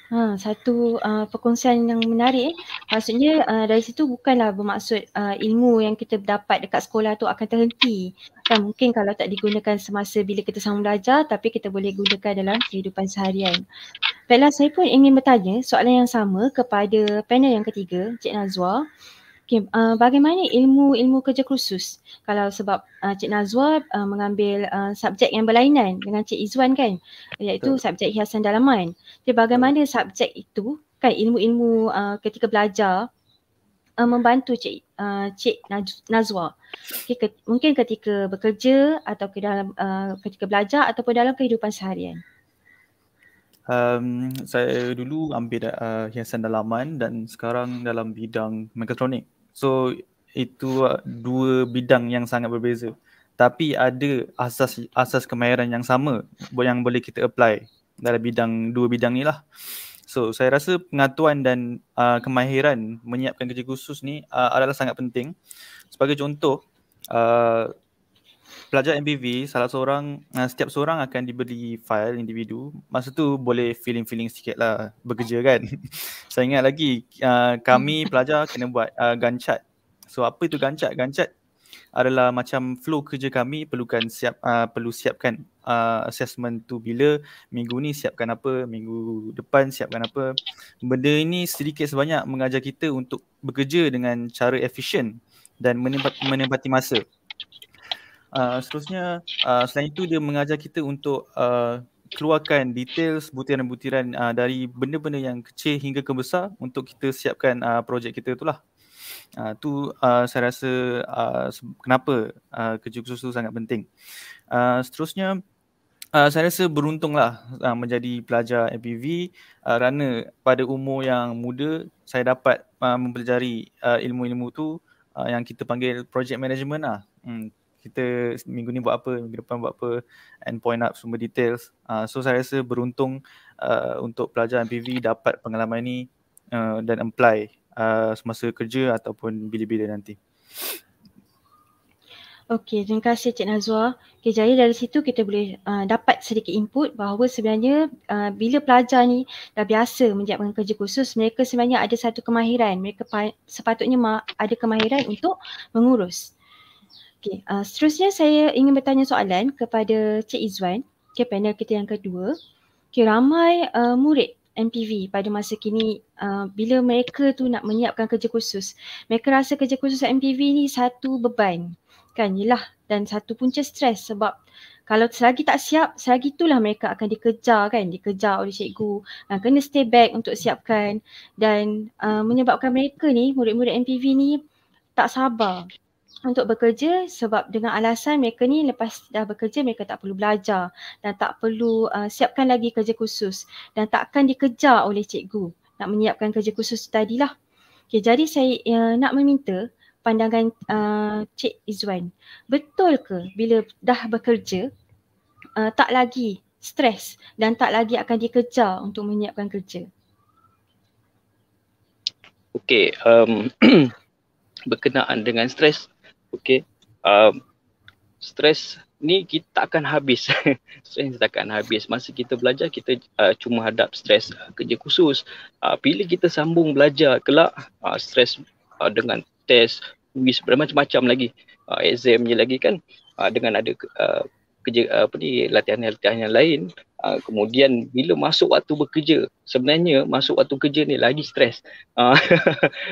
Ha, satu uh, perkongsian yang menarik maksudnya uh, dari situ bukanlah bermaksud uh, ilmu yang kita dapat dekat sekolah tu akan terhenti kan mungkin kalau tak digunakan semasa bila kita sama belajar tapi kita boleh gunakan dalam kehidupan seharian. Baiklah saya pun ingin bertanya soalan yang sama kepada panel yang ketiga Cik Nazwa. Okay, uh, bagaimana ilmu-ilmu kerja khusus Kalau sebab uh, Cik Nazwa uh, mengambil uh, subjek yang berlainan dengan Cik Izwan kan? Iaitu Betul. subjek hiasan dalaman. Jadi bagaimana Betul. subjek itu, kan ilmu-ilmu uh, ketika belajar uh, membantu Cik, uh, Cik Nazwa? Okay, ke- mungkin ketika bekerja atau ke dalam, uh, ketika belajar ataupun dalam kehidupan seharian. Um, saya dulu ambil uh, hiasan dalaman dan sekarang dalam bidang mekatronik So itu ah, dua bidang yang sangat berbeza. Tapi ada asas asas kemahiran yang sama yang boleh kita apply dalam bidang dua bidang ni lah. So saya rasa pengatuan dan uh, kemahiran menyiapkan kerja khusus ni uh, adalah sangat penting. Sebagai contoh, uh, pelajar MBV salah seorang uh, setiap seorang akan diberi file individu masa tu boleh feeling feeling sikit lah bekerja kan <laughs> saya ingat lagi uh, kami pelajar kena buat uh, gancat so apa itu gancat gancat adalah macam flow kerja kami perlukan siap uh, perlu siapkan uh, assessment tu bila minggu ni siapkan apa minggu depan siapkan apa benda ini sedikit sebanyak mengajar kita untuk bekerja dengan cara efisien dan menempati, menempati masa Uh, seterusnya uh, selain itu dia mengajar kita untuk uh, keluarkan details butiran-butiran uh, dari benda-benda yang kecil hingga ke besar untuk kita siapkan uh, projek kita itulah. Uh, tu uh, saya rasa uh, kenapa uh, kerja khusus itu sangat penting. Uh, seterusnya Uh, saya rasa beruntunglah uh, menjadi pelajar MPV uh, kerana pada umur yang muda saya dapat uh, mempelajari uh, ilmu-ilmu tu uh, yang kita panggil project management lah. Hmm, kita minggu ni buat apa, minggu depan buat apa and point up semua details. Uh, so saya rasa beruntung uh, untuk pelajar MPV dapat pengalaman ni uh, dan apply uh, semasa kerja ataupun bila-bila nanti. Okey, terima kasih Cik Nazwa. Okay, jadi dari situ kita boleh uh, dapat sedikit input bahawa sebenarnya uh, bila pelajar ni dah biasa menjadikan kerja khusus, mereka sebenarnya ada satu kemahiran. Mereka sepatutnya ada kemahiran untuk mengurus. Okay, uh, seterusnya saya ingin bertanya soalan kepada Cik Izzuan, okay, panel kita yang kedua. Okay, ramai uh, murid MPV pada masa kini uh, bila mereka tu nak menyiapkan kerja khusus, mereka rasa kerja khusus MPV ni satu beban kan yelah dan satu punca stres sebab kalau selagi tak siap, selagi itulah mereka akan dikejar kan, dikejar oleh cikgu, uh, kena stay back untuk siapkan dan uh, menyebabkan mereka ni, murid-murid MPV ni tak sabar untuk bekerja sebab dengan alasan mereka ni lepas dah bekerja mereka tak perlu belajar dan tak perlu uh, siapkan lagi kerja khusus dan takkan dikejar oleh cikgu nak menyiapkan kerja khusus tadilah. Okay, jadi saya uh, nak meminta pandangan uh, Cik Izwan. Betul ke bila dah bekerja uh, tak lagi stres dan tak lagi akan dikejar untuk menyiapkan kerja? Okay, um, <clears throat> berkenaan dengan stres, Okay. Um, stres ni kita akan habis. <laughs> stres ni tak akan habis. Masa kita belajar, kita uh, cuma hadap stres uh, kerja khusus. Uh, bila kita sambung belajar kelak, uh, stres uh, dengan test, quiz, macam-macam lagi. Uh, examnya lagi kan. Uh, dengan ada uh, kerja uh, apa ni latihan-latihan yang lain uh, kemudian bila masuk waktu bekerja sebenarnya masuk waktu kerja ni lagi stres uh,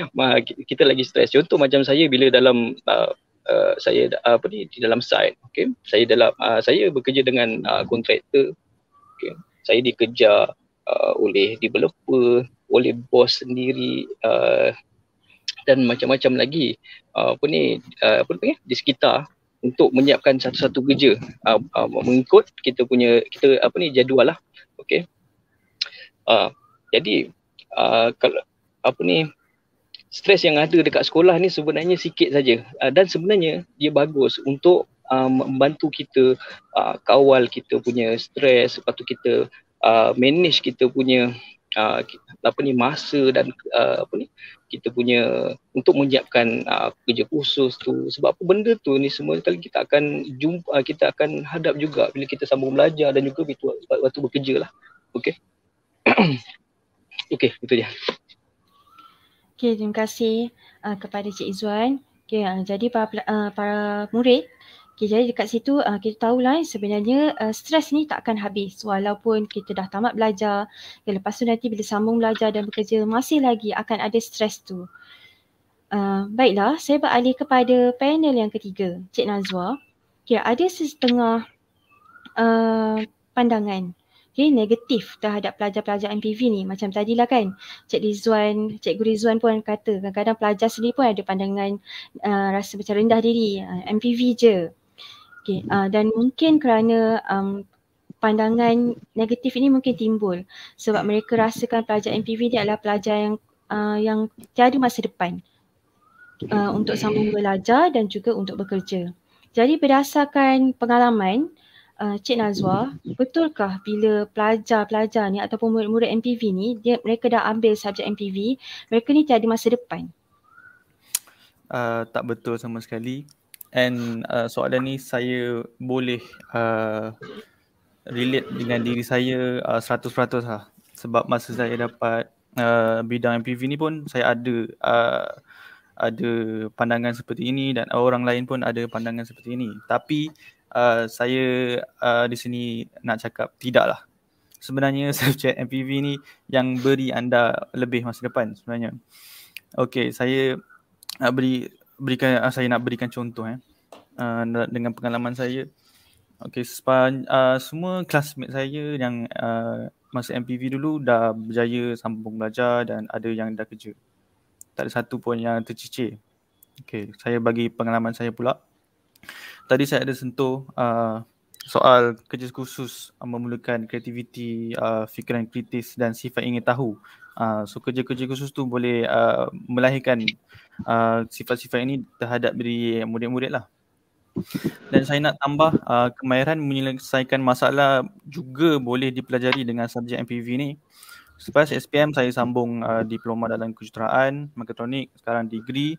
<laughs> kita lagi stres contoh macam saya bila dalam uh, Uh, saya apa ni di dalam site okey saya dalam uh, saya bekerja dengan uh, kontraktor okey saya dikejar uh, oleh developer oleh bos sendiri uh, dan macam-macam lagi uh, apa ni uh, apa panggil di sekitar untuk menyiapkan satu-satu kerja uh, uh, mengikut kita punya kita apa ni jadual lah okey uh, jadi uh, kalau apa ni stres yang ada dekat sekolah ni sebenarnya sikit saja uh, dan sebenarnya dia bagus untuk um, membantu kita uh, kawal kita punya stres lepas tu kita uh, manage kita punya uh, apa ni masa dan uh, apa ni kita punya untuk menyiapkan uh, kerja khusus tu sebab apa benda tu ni semua kali kita akan jumpa kita akan hadap juga bila kita sambung belajar dan juga waktu bekerja lah okey <clears throat> okey itu dia Okay, terima kasih uh, kepada Cik Izzuan. Okay, uh, jadi para, uh, para murid, okay, jadi dekat situ uh, kita tahu lah eh, sebenarnya uh, stres ni tak akan habis walaupun kita dah tamat belajar. Okay, lepas tu nanti bila sambung belajar dan bekerja masih lagi akan ada stres tu. Uh, baiklah, saya beralih kepada panel yang ketiga, Cik Nazwa. Okay, ada setengah uh, pandangan okay, eh, negatif terhadap pelajar-pelajar MPV ni macam tadilah kan Cik Rizwan, Guru Rizwan pun kata kadang-kadang pelajar sendiri pun ada pandangan uh, rasa macam rendah diri uh, MPV je okay, uh, dan mungkin kerana um, pandangan negatif ini mungkin timbul sebab mereka rasakan pelajar MPV ni adalah pelajar yang uh, yang tiada masa depan uh, untuk sambung belajar dan juga untuk bekerja. Jadi berdasarkan pengalaman uh, Cik Nazwa, betulkah bila pelajar-pelajar ni ataupun murid-murid MPV ni dia mereka dah ambil subjek MPV, mereka ni tiada masa depan? Uh, tak betul sama sekali. And uh, soalan ni saya boleh uh, relate dengan diri saya uh, peratus lah. Sebab masa saya dapat uh, bidang MPV ni pun saya ada uh, ada pandangan seperti ini dan orang lain pun ada pandangan seperti ini. Tapi Uh, saya uh, di sini nak cakap tidaklah. Sebenarnya subjek <laughs> MPV ni yang beri anda lebih masa depan sebenarnya. Okey, saya nak beri berikan uh, saya nak berikan contoh eh. Uh, dengan pengalaman saya. Okey, sepan uh, semua classmate saya yang uh, masa MPV dulu dah berjaya sambung belajar dan ada yang dah kerja. Tak ada satu pun yang tercicir. Okey, saya bagi pengalaman saya pula tadi saya ada sentuh uh, soal kerja khusus uh, memerlukan kreativiti, uh, fikiran kritis dan sifat ingin tahu. Uh, so kerja-kerja khusus tu boleh uh, melahirkan uh, sifat-sifat ini terhadap diri murid-murid lah. Dan saya nak tambah uh, kemahiran menyelesaikan masalah juga boleh dipelajari dengan subjek MPV ni. Selepas SPM saya sambung uh, diploma dalam kejuruteraan, mekatronik, sekarang degree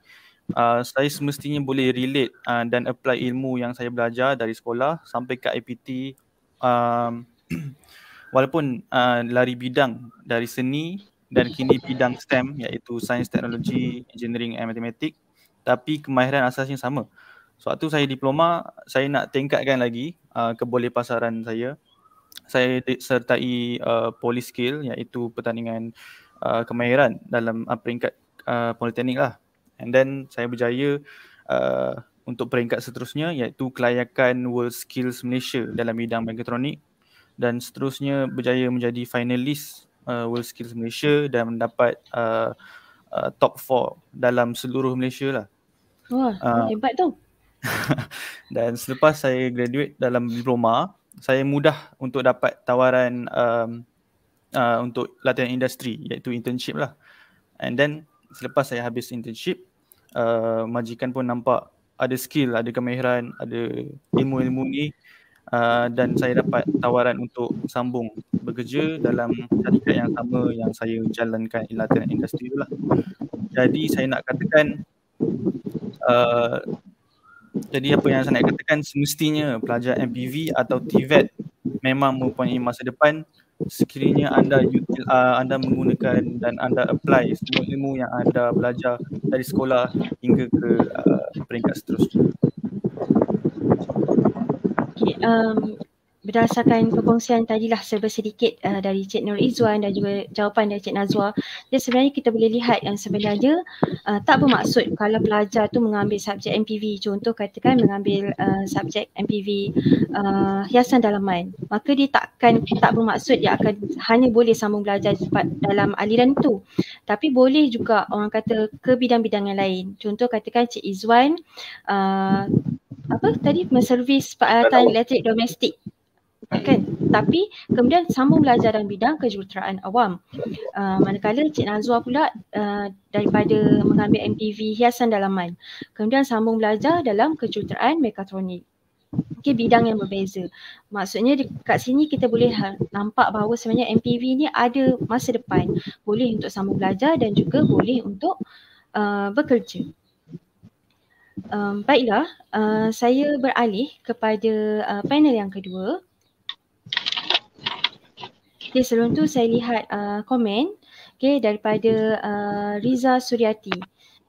Ah, saya semestinya boleh relate uh, dan apply ilmu yang saya belajar dari sekolah sampai ke IPT um, ah, <clears throat> walaupun uh, lari bidang dari seni dan kini bidang STEM iaitu sains teknologi engineering and matematik tapi kemahiran asasnya sama Suatu saya diploma, saya nak tingkatkan lagi uh, keboleh pasaran saya. Saya sertai uh, poli skill iaitu pertandingan uh, kemahiran dalam uh, peringkat uh, politeknik lah. And then saya berjaya uh, untuk peringkat seterusnya iaitu kelayakan World Skills Malaysia dalam bidang mekatronik dan seterusnya berjaya menjadi finalis uh, World Skills Malaysia dan mendapat uh, uh, top 4 dalam seluruh Malaysia lah. Wah, uh, hebat tu. <laughs> dan selepas saya graduate dalam diploma, saya mudah untuk dapat tawaran um, uh, untuk latihan industri iaitu internship lah. And then selepas saya habis internship, uh, majikan pun nampak ada skill, ada kemahiran, ada ilmu-ilmu ni uh, dan saya dapat tawaran untuk sambung bekerja dalam syarikat yang sama yang saya jalankan ilatan industri tu lah. Jadi saya nak katakan uh, jadi apa yang saya nak katakan semestinya pelajar MPV atau TVET e memang mempunyai masa depan sekiranya anda util, uh, anda menggunakan dan anda apply semua ilmu yang anda belajar dari sekolah hingga ke uh, peringkat seterusnya. Okay, um, berdasarkan perkongsian tadilah serba sedikit uh, dari Cik Nur Izzuan dan juga jawapan dari Cik Nazwa jadi sebenarnya kita boleh lihat yang sebenarnya uh, tak bermaksud kalau pelajar tu mengambil subjek MPV contoh katakan mengambil uh, subjek MPV uh, hiasan dalaman maka dia takkan tak bermaksud dia akan hanya boleh sambung belajar dalam aliran itu, tapi boleh juga orang kata ke bidang-bidang yang lain contoh katakan Cik Izzuan uh, apa tadi menservis peralatan elektrik domestik kan hmm. tapi kemudian sambung belajar dalam bidang kejuruteraan awam uh, manakala Cik Nazwa pula uh, daripada mengambil MPV hiasan dalaman kemudian sambung belajar dalam kejuruteraan mekatronik Okay, bidang yang berbeza. Maksudnya dekat sini kita boleh ha, nampak bahawa sebenarnya MPV ni ada masa depan. Boleh untuk sambung belajar dan juga boleh untuk uh, bekerja. Um, baiklah, uh, saya beralih kepada uh, panel yang kedua. Okay, sebelum tu saya lihat uh, komen okay, daripada uh, Riza Suryati.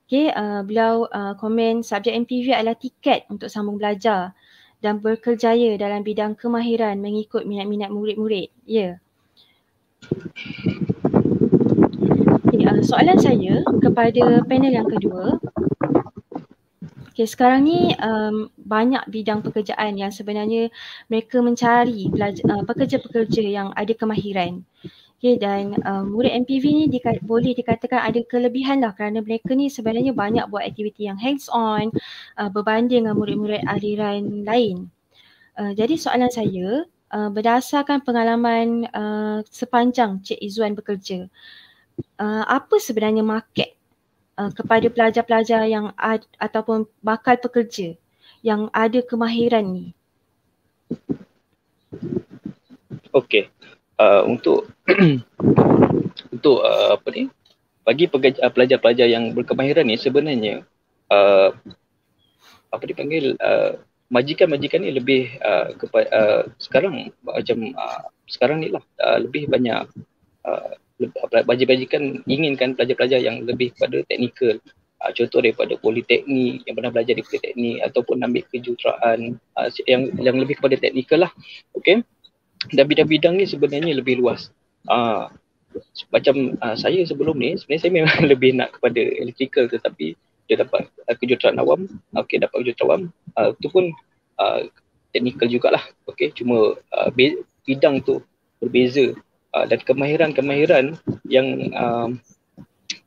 Okay, uh, beliau uh, komen subjek MPV adalah tiket untuk sambung belajar dan berkerjaya dalam bidang kemahiran mengikut minat-minat murid-murid. Ya. Yeah. Okay, uh, soalan saya kepada panel yang kedua Okay, sekarang ni um, banyak bidang pekerjaan yang sebenarnya mereka mencari belajar, eh, pekerja-pekerja yang ada kemahiran. Okay, dan um, murid MPV ni dika- boleh dikatakan ada kelebihan lah kerana mereka ni sebenarnya banyak buat aktiviti yang hands on uh, eh, berbanding dengan murid-murid aliran lain. Uh, jadi soalan saya, uh, berdasarkan pengalaman uh, sepanjang Cik Izzuan bekerja, uh, apa sebenarnya market Eh, kepada pelajar-pelajar yang ad, ataupun bakal pekerja yang ada kemahiran ni? Okey. Uh, untuk <coughs> untuk uh, apa ni? Bagi uh, pelajar-pelajar yang berkemahiran ni sebenarnya uh, apa dipanggil uh, majikan-majikan ni lebih uh, kepa, uh, sekarang macam uh, sekarang ni lah uh, lebih banyak uh, bajikan-bajikan inginkan pelajar-pelajar yang lebih kepada teknikal uh, contoh daripada politeknik yang pernah belajar di politeknik ataupun ambil kejuruteraan uh, yang yang lebih kepada teknikal lah okay. dan bidang-bidang ni sebenarnya lebih luas uh, macam uh, saya sebelum ni sebenarnya saya memang <laughs> lebih nak kepada electrical tetapi dia dapat uh, kejuruteraan awam okey dapat kejuruteraan awam uh, tu pun uh, teknikal jugalah okey cuma uh, bidang tu berbeza uh, dan kemahiran-kemahiran yang um,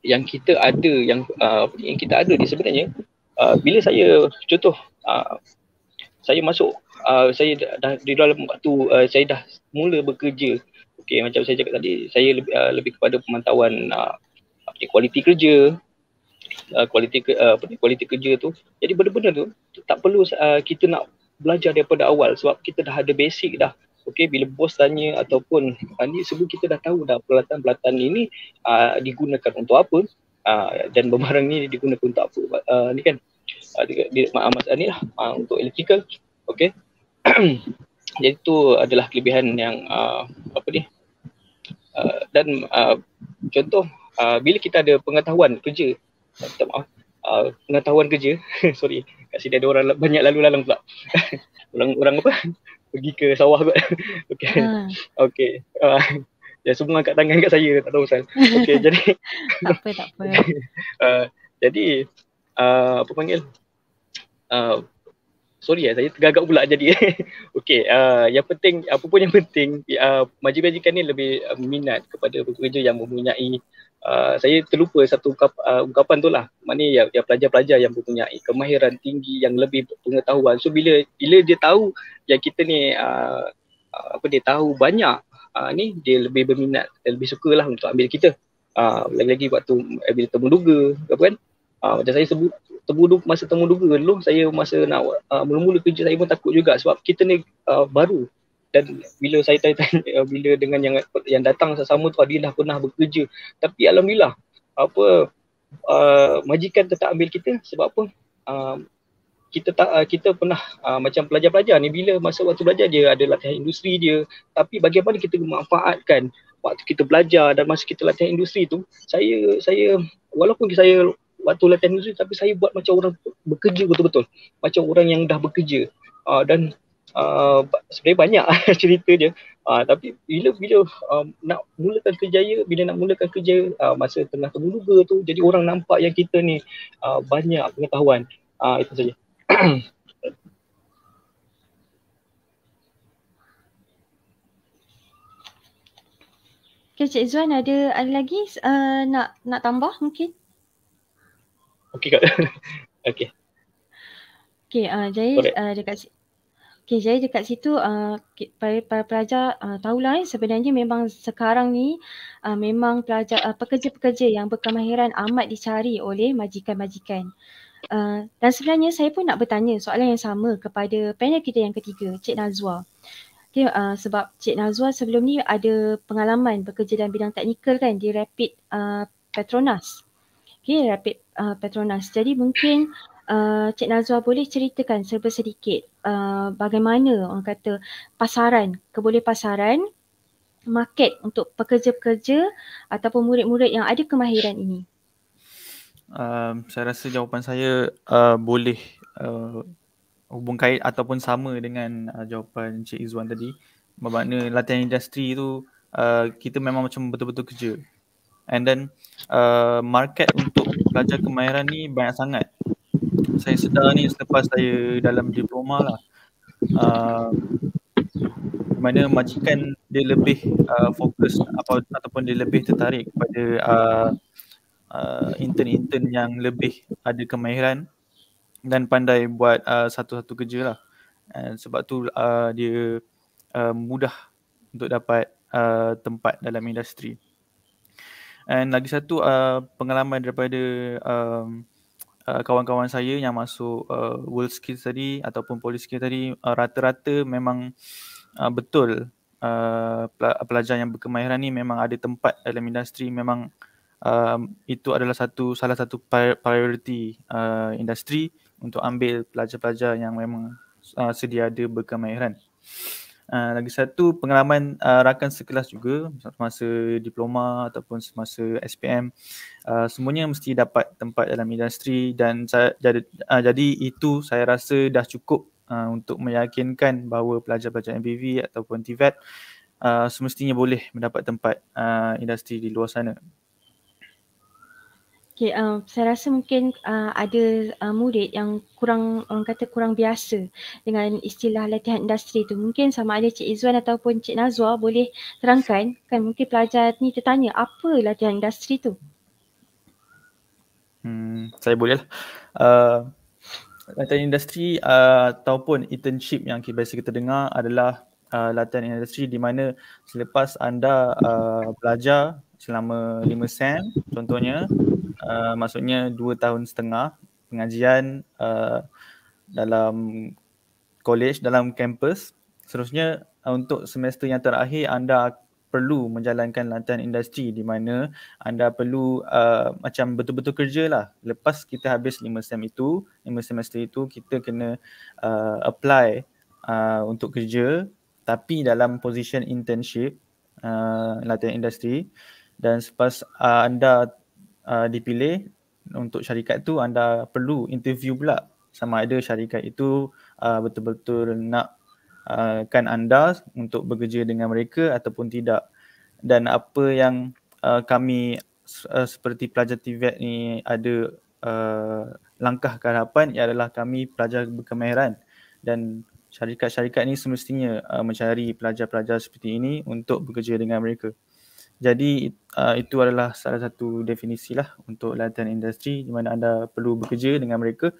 yang kita ada yang uh, yang kita ada di sebenarnya uh, bila saya contoh uh, saya masuk uh, saya dah di dalam waktu uh, saya dah mula bekerja okey macam saya cakap tadi saya lebih, uh, lebih kepada pemantauan uh, kualiti kerja uh, kualiti uh, kualiti kerja tu jadi benda-benda tu tak perlu uh, kita nak belajar daripada awal sebab kita dah ada basic dah okey bila bos tanya ataupun ah, ni sebelum kita dah tahu dah peralatan-peralatan ini uh, digunakan untuk apa uh, dan barang ni digunakan untuk apa uh, ni kan uh, amat ni lah uh, untuk electrical okey <clears throat> jadi tu adalah kelebihan yang uh, apa ni uh, dan uh, contoh uh, bila kita ada pengetahuan kerja minta maaf uh, pengetahuan kerja <laughs> sorry kat sini ada orang banyak lalu lalang pula <laughs> orang orang apa pergi ke sawah kot. <laughs> okay. Ha. Okay. Uh, ya semua angkat tangan kat saya tak tahu pasal. Okay jadi. <laughs> tak apa uh, <laughs> jadi uh, apa panggil? Uh, sorry ya saya tergagap pula jadi. okay uh, yang penting apa pun yang penting uh, majikan-majikan ni lebih uh, minat kepada pekerja yang mempunyai uh, saya terlupa satu ungkap, uh, ungkapan tu lah maknanya ya, pelajar-pelajar yang mempunyai kemahiran tinggi yang lebih pengetahuan so bila bila dia tahu yang kita ni uh, apa dia tahu banyak uh, ni dia lebih berminat dia lebih lah untuk ambil kita uh, lagi-lagi waktu eh, bila temuduga apa kan uh, macam saya sebut temudu, masa temuduga dulu saya masa nak uh, mula-mula kerja saya pun takut juga sebab kita ni uh, baru dan bila saya tanya, tanya <laughs> eh, bila dengan yang yang datang sesama tu dia dah pernah bekerja tapi alhamdulillah apa uh, majikan tetap ambil kita sebab apa uh, kita tak uh, kita pernah uh, macam pelajar-pelajar ni bila masa waktu belajar dia ada latihan industri dia tapi bagaimana kita memanfaatkan waktu kita belajar dan masa kita latihan industri tu saya saya walaupun saya waktu latihan industri tapi saya buat macam orang bekerja betul-betul macam orang yang dah bekerja uh, dan Ah, sebenarnya banyak <laughs> cerita dia. Uh, ah, tapi bila bila um, nak mulakan kerjaya, bila nak mulakan kerja uh, ah, masa tengah terbuluga tu, jadi orang nampak yang kita ni uh, banyak pengetahuan. Uh, itu saja. <clears throat> Okay, Cik Zuan ada ada lagi uh, nak nak tambah mungkin? Okay, Kak. <laughs> okay. Okay, uh, jadi uh, dekat Okay, jadi dekat situ uh, para pelajar uh, tahulah eh, sebenarnya memang sekarang ni uh, memang pelajar uh, pekerja-pekerja yang berkemahiran amat dicari oleh majikan-majikan. Uh, dan sebenarnya saya pun nak bertanya soalan yang sama kepada panel kita yang ketiga, Cik Nazwa. Okay, uh, sebab Cik Nazwa sebelum ni ada pengalaman bekerja dalam bidang teknikal kan di Rapid uh, Petronas. Okay, Rapid uh, Petronas. Jadi mungkin uh, Cik Nazwa boleh ceritakan serba sedikit uh, bagaimana orang kata pasaran, keboleh pasaran market untuk pekerja-pekerja ataupun murid-murid yang ada kemahiran ini? Um, saya rasa jawapan saya uh, boleh uh, hubung kait ataupun sama dengan uh, jawapan Cik Izzuan tadi bermakna latihan industri tu uh, kita memang macam betul-betul kerja and then uh, market untuk pelajar kemahiran ni banyak sangat saya sedar ni selepas saya dalam diploma lah uh, mana majikan dia lebih uh, fokus atau ataupun dia lebih tertarik kepada uh, uh, intern-intern yang lebih ada kemahiran dan pandai buat uh, satu-satu kerja lah And sebab tu uh, dia uh, mudah untuk dapat uh, tempat dalam industri dan lagi satu uh, pengalaman daripada uh, Uh, kawan-kawan saya yang masuk uh, world skill tadi ataupun poli skill tadi uh, rata-rata memang uh, betul uh, pelajar yang berkemahiran ni memang ada tempat dalam industri memang uh, itu adalah satu salah satu priority uh, industri untuk ambil pelajar-pelajar yang memang uh, sedia ada berkemahiran. Ah, lagi satu pengalaman uh, rakan sekelas juga semasa diploma ataupun semasa SPM uh, ah, semuanya mesti dapat tempat dalam industri dan saya, jadi, uh, jadi itu saya rasa dah cukup uh, untuk meyakinkan bahawa pelajar-pelajar MBV ataupun TVET uh, semestinya boleh mendapat tempat uh, industri di luar sana Okay, uh, saya rasa mungkin uh, ada uh, murid yang kurang orang kata kurang biasa dengan istilah latihan industri tu. Mungkin sama ada Cik Izwan ataupun Cik Nazwa boleh terangkan kan mungkin pelajar ni tertanya apa latihan industri tu. Hmm, saya boleh lah. Uh, latihan industri uh, ataupun internship yang biasa kita dengar adalah uh, latihan industri di mana selepas anda uh, belajar selama lima sen contohnya Uh, maksudnya dua tahun setengah pengajian uh, dalam college dalam kampus seterusnya uh, untuk semester yang terakhir anda perlu menjalankan latihan industri di mana anda perlu uh, macam betul-betul kerja lah. lepas kita habis lima sem itu lima semester itu kita kena uh, apply uh, untuk kerja tapi dalam position internship uh, latihan industri dan selepas uh, anda uh, dipilih untuk syarikat tu anda perlu interview pula sama ada syarikat itu uh, betul-betul nak uh, kan anda untuk bekerja dengan mereka ataupun tidak dan apa yang uh, kami uh, seperti pelajar TVET ni ada uh, langkah ke harapan ialah kami pelajar berkemahiran dan syarikat-syarikat ni semestinya uh, mencari pelajar-pelajar seperti ini untuk bekerja dengan mereka jadi uh, itu adalah salah satu definisi lah untuk latihan industri di mana anda perlu bekerja dengan mereka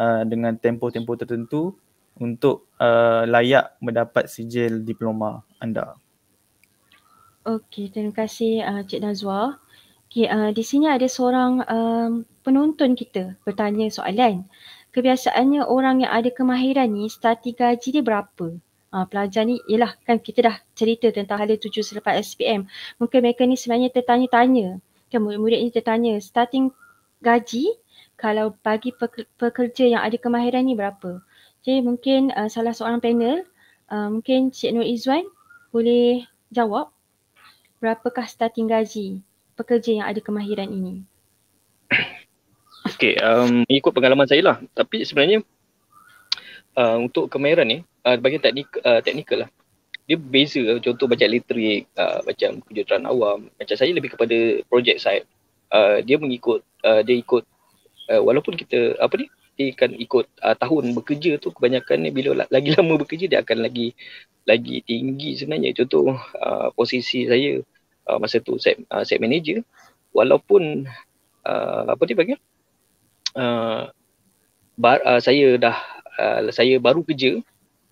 uh, dengan tempo-tempo tertentu untuk uh, layak mendapat sijil diploma anda. Okey, terima kasih uh, Cik Nazwa. Okay, uh, di sini ada seorang um, penonton kita bertanya soalan. Kebiasaannya orang yang ada kemahiran ni starting gaji dia berapa? uh, pelajar ni ialah kan kita dah cerita tentang hala tujuh selepas SPM. Mungkin mereka ni sebenarnya tertanya-tanya. Kan murid-murid ni tertanya starting gaji kalau bagi pekerja yang ada kemahiran ni berapa. Jadi okay, mungkin uh, salah seorang panel, uh, mungkin Cik Nur Izzuan boleh jawab berapakah starting gaji pekerja yang ada kemahiran ini. Okay, um, ikut pengalaman saya lah. Tapi sebenarnya uh, untuk kemahiran ni, uh, ah, bagian teknik uh, ah, teknikal lah. Dia beza lah. contoh macam elektrik, uh, macam kejuruteraan awam. Macam saya lebih kepada project saya Uh, dia mengikut uh, dia ikut uh, walaupun kita apa ni dia akan ikut uh, tahun bekerja tu kebanyakan ni bila lagi <laughs> lama bekerja dia akan lagi lagi tinggi sebenarnya contoh uh, posisi saya uh, masa tu set uh, set manager walaupun uh, apa dia panggil uh, bar, uh, saya dah uh, saya baru kerja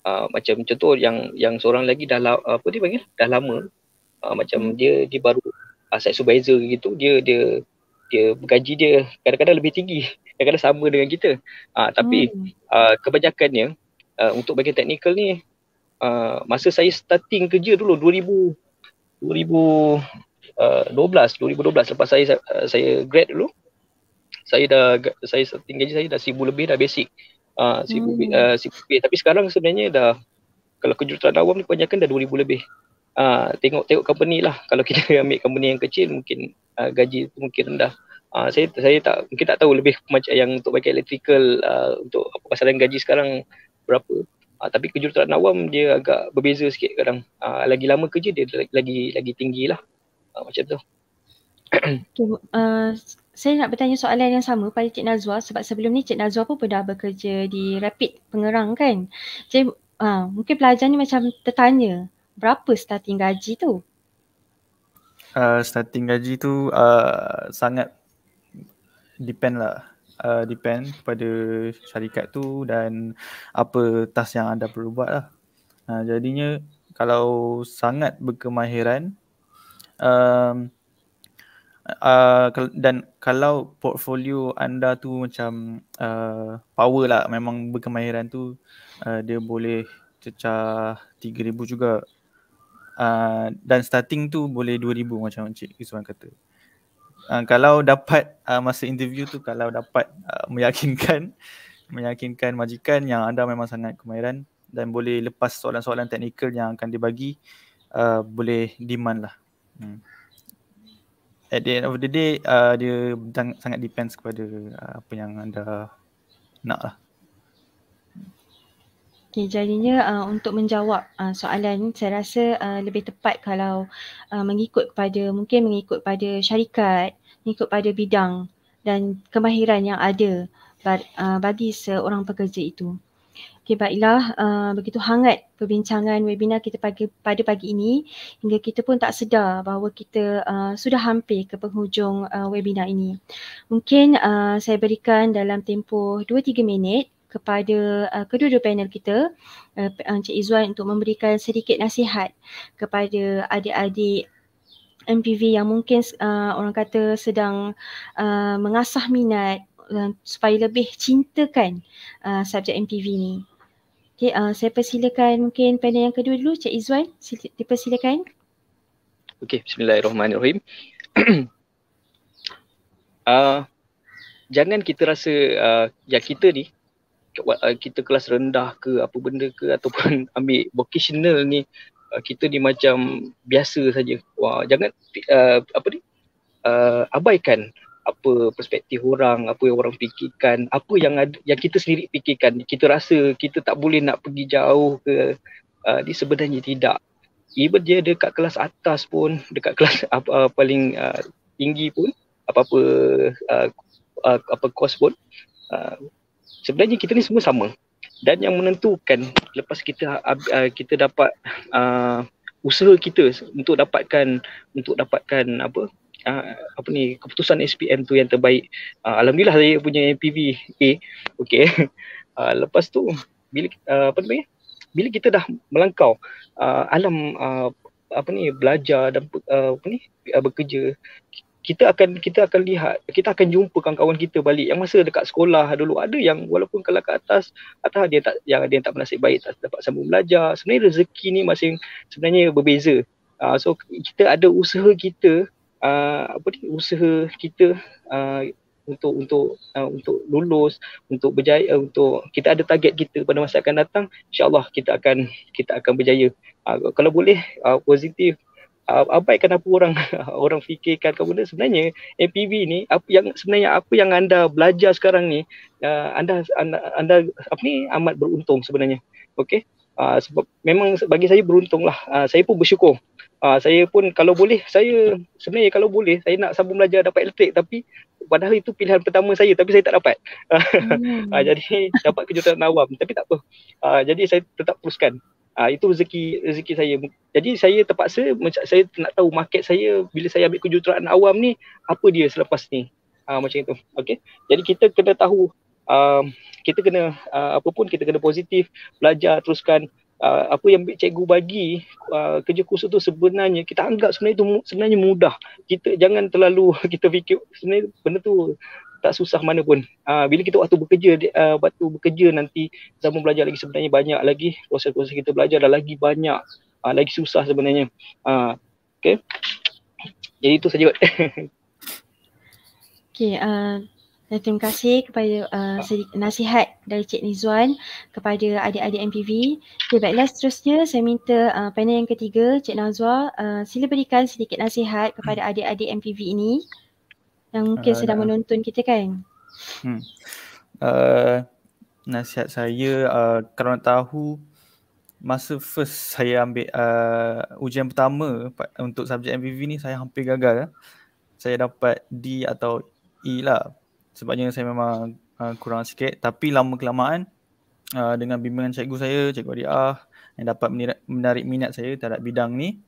Ah, macam contoh yang yang seorang lagi dah la, uh, apa dia panggil dah lama uh, macam hmm. dia dia baru asset uh, supervisor gitu dia dia dia gaji dia kadang-kadang lebih tinggi kadang-kadang sama dengan kita uh, tapi hmm. uh, kebanyakannya uh, untuk bagi technical ni uh, masa saya starting kerja dulu 2000 2000 Uh, 12 2012 lepas saya uh, saya grad dulu saya dah saya tinggal saya dah sibuk lebih dah basic Ah, sibuk hmm. uh, ah, sibuk tapi sekarang sebenarnya dah kalau kejuruteraan awam ni kebanyakan dah 2000 lebih uh, ah, tengok tengok company lah <laughs> kalau kita ambil company yang kecil mungkin uh, gaji tu mungkin rendah uh, saya saya tak mungkin tak tahu lebih macam yang untuk bagi electrical uh, untuk apa pasaran gaji sekarang berapa uh, tapi kejuruteraan awam dia agak berbeza sikit kadang uh, lagi lama kerja dia lagi lagi tinggilah uh, macam tu Okay, uh, saya nak bertanya soalan yang sama pada Cik Nazwa sebab sebelum ni Cik Nazwa pun pernah bekerja di Rapid Pengerang kan. Jadi uh, mungkin pelajar ni macam tertanya berapa starting gaji tu? Uh, starting gaji tu uh, sangat depend lah. Uh, depend pada syarikat tu dan apa task yang anda perlu buat lah. Uh, jadinya kalau sangat berkemahiran um, Uh, dan kalau portfolio anda tu macam uh, power lah memang berkemahiran tu uh, dia boleh cecah 3000 juga uh, dan starting tu boleh 2000 macam Encik Kiswan kata uh, kalau dapat uh, masa interview tu kalau dapat uh, meyakinkan <laughs> meyakinkan majikan yang anda memang sangat kemahiran dan boleh lepas soalan-soalan teknikal yang akan dibagi uh, boleh demand lah hmm at the end of the day uh, dia sangat, sangat depends kepada uh, apa yang anda nak lah. Okay, jadinya uh, untuk menjawab uh, soalan saya rasa uh, lebih tepat kalau uh, mengikut pada mungkin mengikut pada syarikat, mengikut pada bidang dan kemahiran yang ada bar, uh, bagi seorang pekerja itu. Okey baiklah uh, begitu hangat perbincangan webinar kita pagi, pada pagi ini hingga kita pun tak sedar bahawa kita uh, sudah hampir ke penghujung uh, webinar ini. Mungkin uh, saya berikan dalam tempoh 2-3 minit kepada uh, kedua-dua panel kita uh, Encik Izwan untuk memberikan sedikit nasihat kepada adik-adik MPV yang mungkin uh, orang kata sedang uh, mengasah minat Uh, supaya lebih cintakan uh, subjek MPV ni. Okay, uh, saya persilakan mungkin panel yang kedua dulu, Cik Izzuan, dipersilakan. Okay, bismillahirrahmanirrahim. uh, <clears throat> jangan kita rasa uh, ah, yang kita ni, ah, kita kelas rendah ke apa benda ke ataupun <laughs> ambil vocational ni kita ni macam biasa saja. Wah, jangan uh, apa ni? Uh, abaikan apa perspektif orang, apa yang orang fikirkan, apa yang ad, yang kita sendiri fikirkan. Kita rasa kita tak boleh nak pergi jauh ke uh, di sebenarnya tidak. Even dia dekat kelas atas pun, dekat <laughs> kelas apa uh, paling uh, tinggi pun, apa-apa uh, uh, apa kos pun, uh, sebenarnya kita ni semua sama. Dan yang menentukan lepas kita uh, kita dapat uh, usaha kita untuk dapatkan untuk dapatkan apa uh, apa ni keputusan SPM tu yang terbaik. Uh, alhamdulillah saya punya PV A. Okey. Uh, <laughs> lepas tu bila uh, apa namanya? Bila kita dah melangkau uh, alam uh, apa ni belajar dan uh, apa ni uh, bekerja kita akan kita akan lihat kita akan jumpa kawan-kawan kita balik yang masa dekat sekolah dulu ada yang walaupun kalau ke atas atas dia tak yang dia tak bernasib baik tak dapat sambung belajar sebenarnya rezeki ni masing sebenarnya berbeza uh, so kita ada usaha kita uh, apa ni usaha kita uh, untuk untuk uh, untuk lulus untuk berjaya uh, untuk kita ada target kita pada masa akan datang insyaallah kita akan kita akan berjaya uh, kalau boleh uh, positif uh, abaikan apa orang <laughs> orang fikirkan kamu sebenarnya MPV ni apa yang sebenarnya apa yang anda belajar sekarang ni uh, anda, anda anda apa ni amat beruntung sebenarnya okey Uh, sebab memang bagi saya beruntung lah uh, saya pun bersyukur Uh, saya pun kalau boleh saya sebenarnya kalau boleh saya nak sambung belajar dapat elektrik tapi padahal itu pilihan pertama saya tapi saya tak dapat. <laughs> Ah, hmm. uh, <laughs> jadi dapat kejutan awam tapi tak apa. Uh, jadi saya tetap teruskan. Uh, itu rezeki rezeki saya. Jadi saya terpaksa macam saya nak tahu market saya bila saya ambil kejuruteraan awam ni apa dia selepas ni. Uh, macam itu. Okey. Jadi kita kena tahu uh, kita kena uh, apa pun kita kena positif, belajar teruskan Ah, apa yang cikgu bagi uh, kerja kursus tu sebenarnya kita anggap sebenarnya itu sebenarnya mudah. Kita jangan terlalu <laughs> kita fikir sebenarnya benda tu tak susah mana pun. Uh, bila kita waktu bekerja uh, waktu bekerja nanti sama belajar lagi sebenarnya banyak lagi proses-proses kita belajar dah lagi banyak uh, lagi susah sebenarnya. Uh, okay. Jadi itu saja. <laughs> okay, uh... Dan eh, terima kasih kepada uh, ah. nasihat dari Cik Nizwan kepada adik-adik MPV. Okay, baiklah seterusnya saya minta uh, panel yang ketiga Cik Nazwa uh, sila berikan sedikit nasihat kepada hmm. adik-adik MPV ini yang mungkin uh, sedang ya. menonton kita kan. Hmm. Uh, nasihat saya uh, kalau nak tahu masa first saya ambil uh, ujian pertama untuk subjek MPV ni saya hampir gagal. Saya dapat D atau E lah sebabnya saya memang uh, kurang sikit tapi lama kelamaan uh, dengan bimbingan cikgu saya cikgu Adiah yang dapat menarik minat saya terhadap bidang ni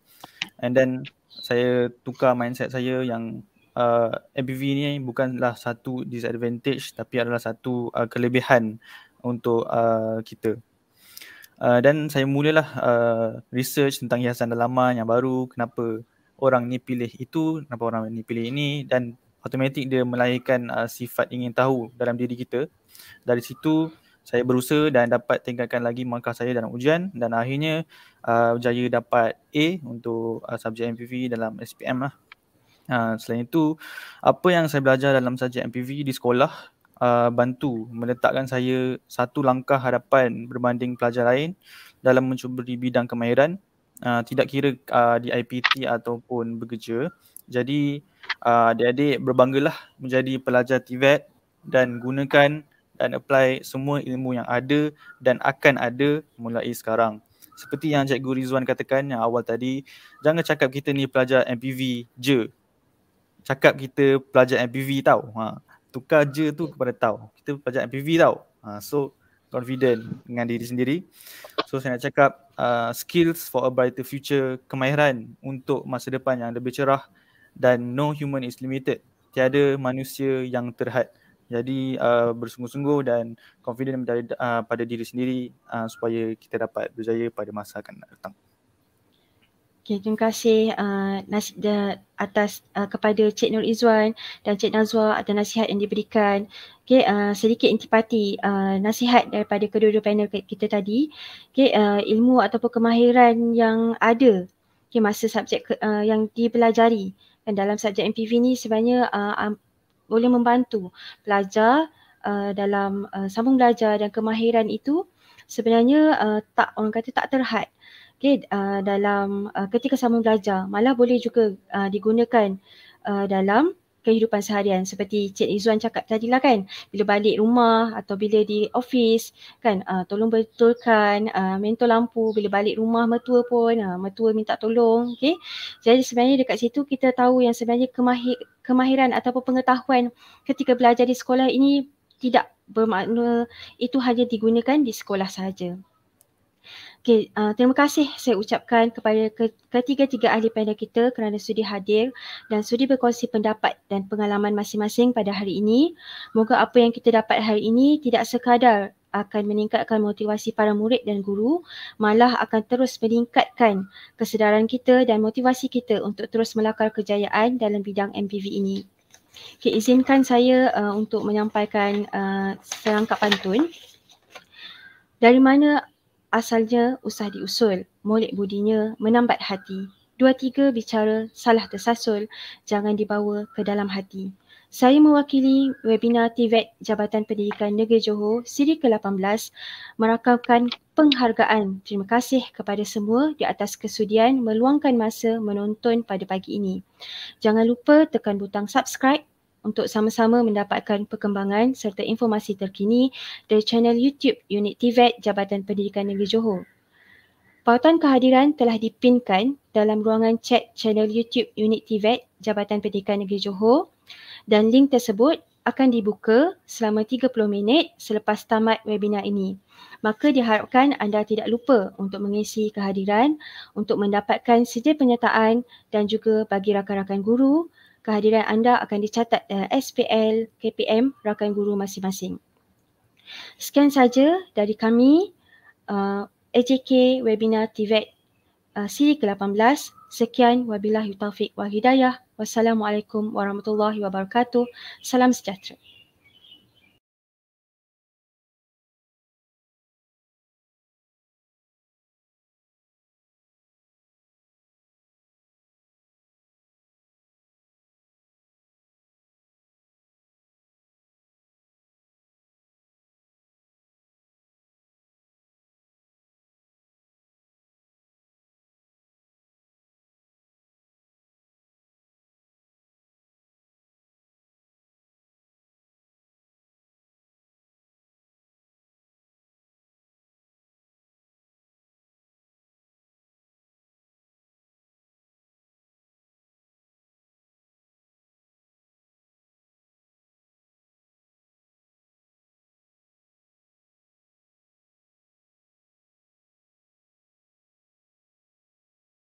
and then saya tukar mindset saya yang uh, ah, MPV ni bukanlah satu disadvantage tapi adalah satu uh, kelebihan untuk uh, kita uh, dan saya mulalah uh, research tentang hiasan dalaman yang baru kenapa orang ni pilih itu kenapa orang ni pilih ini dan automatik dia melahirkan uh, sifat ingin tahu dalam diri kita. Dari situ saya berusaha dan dapat tingkatkan lagi markah saya dalam ujian dan akhirnya uh, jaya dapat A untuk uh, subjek MPV dalam SPM lah. Uh, selain itu, apa yang saya belajar dalam subjek MPV di sekolah uh, bantu meletakkan saya satu langkah hadapan berbanding pelajar lain dalam mencuba di bidang kemahiran uh, tidak kira uh, di IPT ataupun bekerja. Jadi, Ah, adik-adik berbanggalah menjadi pelajar TVET e dan gunakan dan apply semua ilmu yang ada dan akan ada mulai sekarang. Seperti yang Guru Rizwan katakan yang awal tadi, jangan cakap kita ni pelajar MPV je. Cakap kita pelajar MPV tau. Ha. Tukar je tu kepada tau. Kita pelajar MPV tau. Ha. So, confident dengan diri sendiri. So, saya nak cakap uh, skills for a brighter future, kemahiran untuk masa depan yang lebih cerah dan no human is limited. Tiada manusia yang terhad. Jadi uh, bersungguh-sungguh dan confident dari, uh, pada diri sendiri uh, supaya kita dapat berjaya pada masa akan datang. Okay, terima kasih uh, atas uh, kepada Cik Nur Izzuan dan Cik Nazwa atas nasihat yang diberikan. Okay, uh, sedikit intipati uh, nasihat daripada kedua-dua panel kita tadi. Okay, uh, ilmu ataupun kemahiran yang ada okay, masa subjek uh, yang dipelajari dan dalam subjek MPV ni sebenarnya uh, um, boleh membantu pelajar uh, dalam uh, sambung belajar dan kemahiran itu sebenarnya uh, tak orang kata tak terhad okay, uh, dalam uh, ketika sambung belajar malah boleh juga uh, digunakan uh, dalam kehidupan seharian seperti Cik Izzuan cakap tadi lah kan bila balik rumah atau bila di office kan uh, tolong betulkan uh, ah, mentol lampu bila balik rumah mertua pun uh, mertua minta tolong okey jadi sebenarnya dekat situ kita tahu yang sebenarnya kemahir, kemahiran ataupun pengetahuan ketika belajar di sekolah ini tidak bermakna itu hanya digunakan di sekolah sahaja Okay, uh, terima kasih saya ucapkan kepada ketiga-tiga ahli panel kita kerana sudi hadir dan sudi berkongsi pendapat dan pengalaman masing-masing pada hari ini. Moga apa yang kita dapat hari ini tidak sekadar akan meningkatkan motivasi para murid dan guru, malah akan terus meningkatkan kesedaran kita dan motivasi kita untuk terus melakar kejayaan dalam bidang MPV ini. Okay, izinkan saya uh, untuk menyampaikan uh, serangkap pantun. Dari mana asalnya usah diusul, molek budinya menambat hati. Dua tiga bicara salah tersasul, jangan dibawa ke dalam hati. Saya mewakili webinar TVET e Jabatan Pendidikan Negeri Johor Siri ke-18 merakamkan penghargaan. Terima kasih kepada semua di atas kesudian meluangkan masa menonton pada pagi ini. Jangan lupa tekan butang subscribe untuk sama-sama mendapatkan perkembangan serta informasi terkini dari channel YouTube Unit TVET e Jabatan Pendidikan Negeri Johor. Pautan kehadiran telah dipinkan dalam ruangan chat channel YouTube Unit TVET e Jabatan Pendidikan Negeri Johor dan link tersebut akan dibuka selama 30 minit selepas tamat webinar ini. Maka diharapkan anda tidak lupa untuk mengisi kehadiran untuk mendapatkan sedia penyertaan dan juga bagi rakan-rakan guru kehadiran anda akan dicatat dalam SPL KPM rakan guru masing-masing. Sekian saja dari kami uh, AJK Webinar TVET e uh, siri ke-18. Sekian wabillahi taufiq wa hidayah. Wassalamualaikum warahmatullahi wabarakatuh. Salam sejahtera.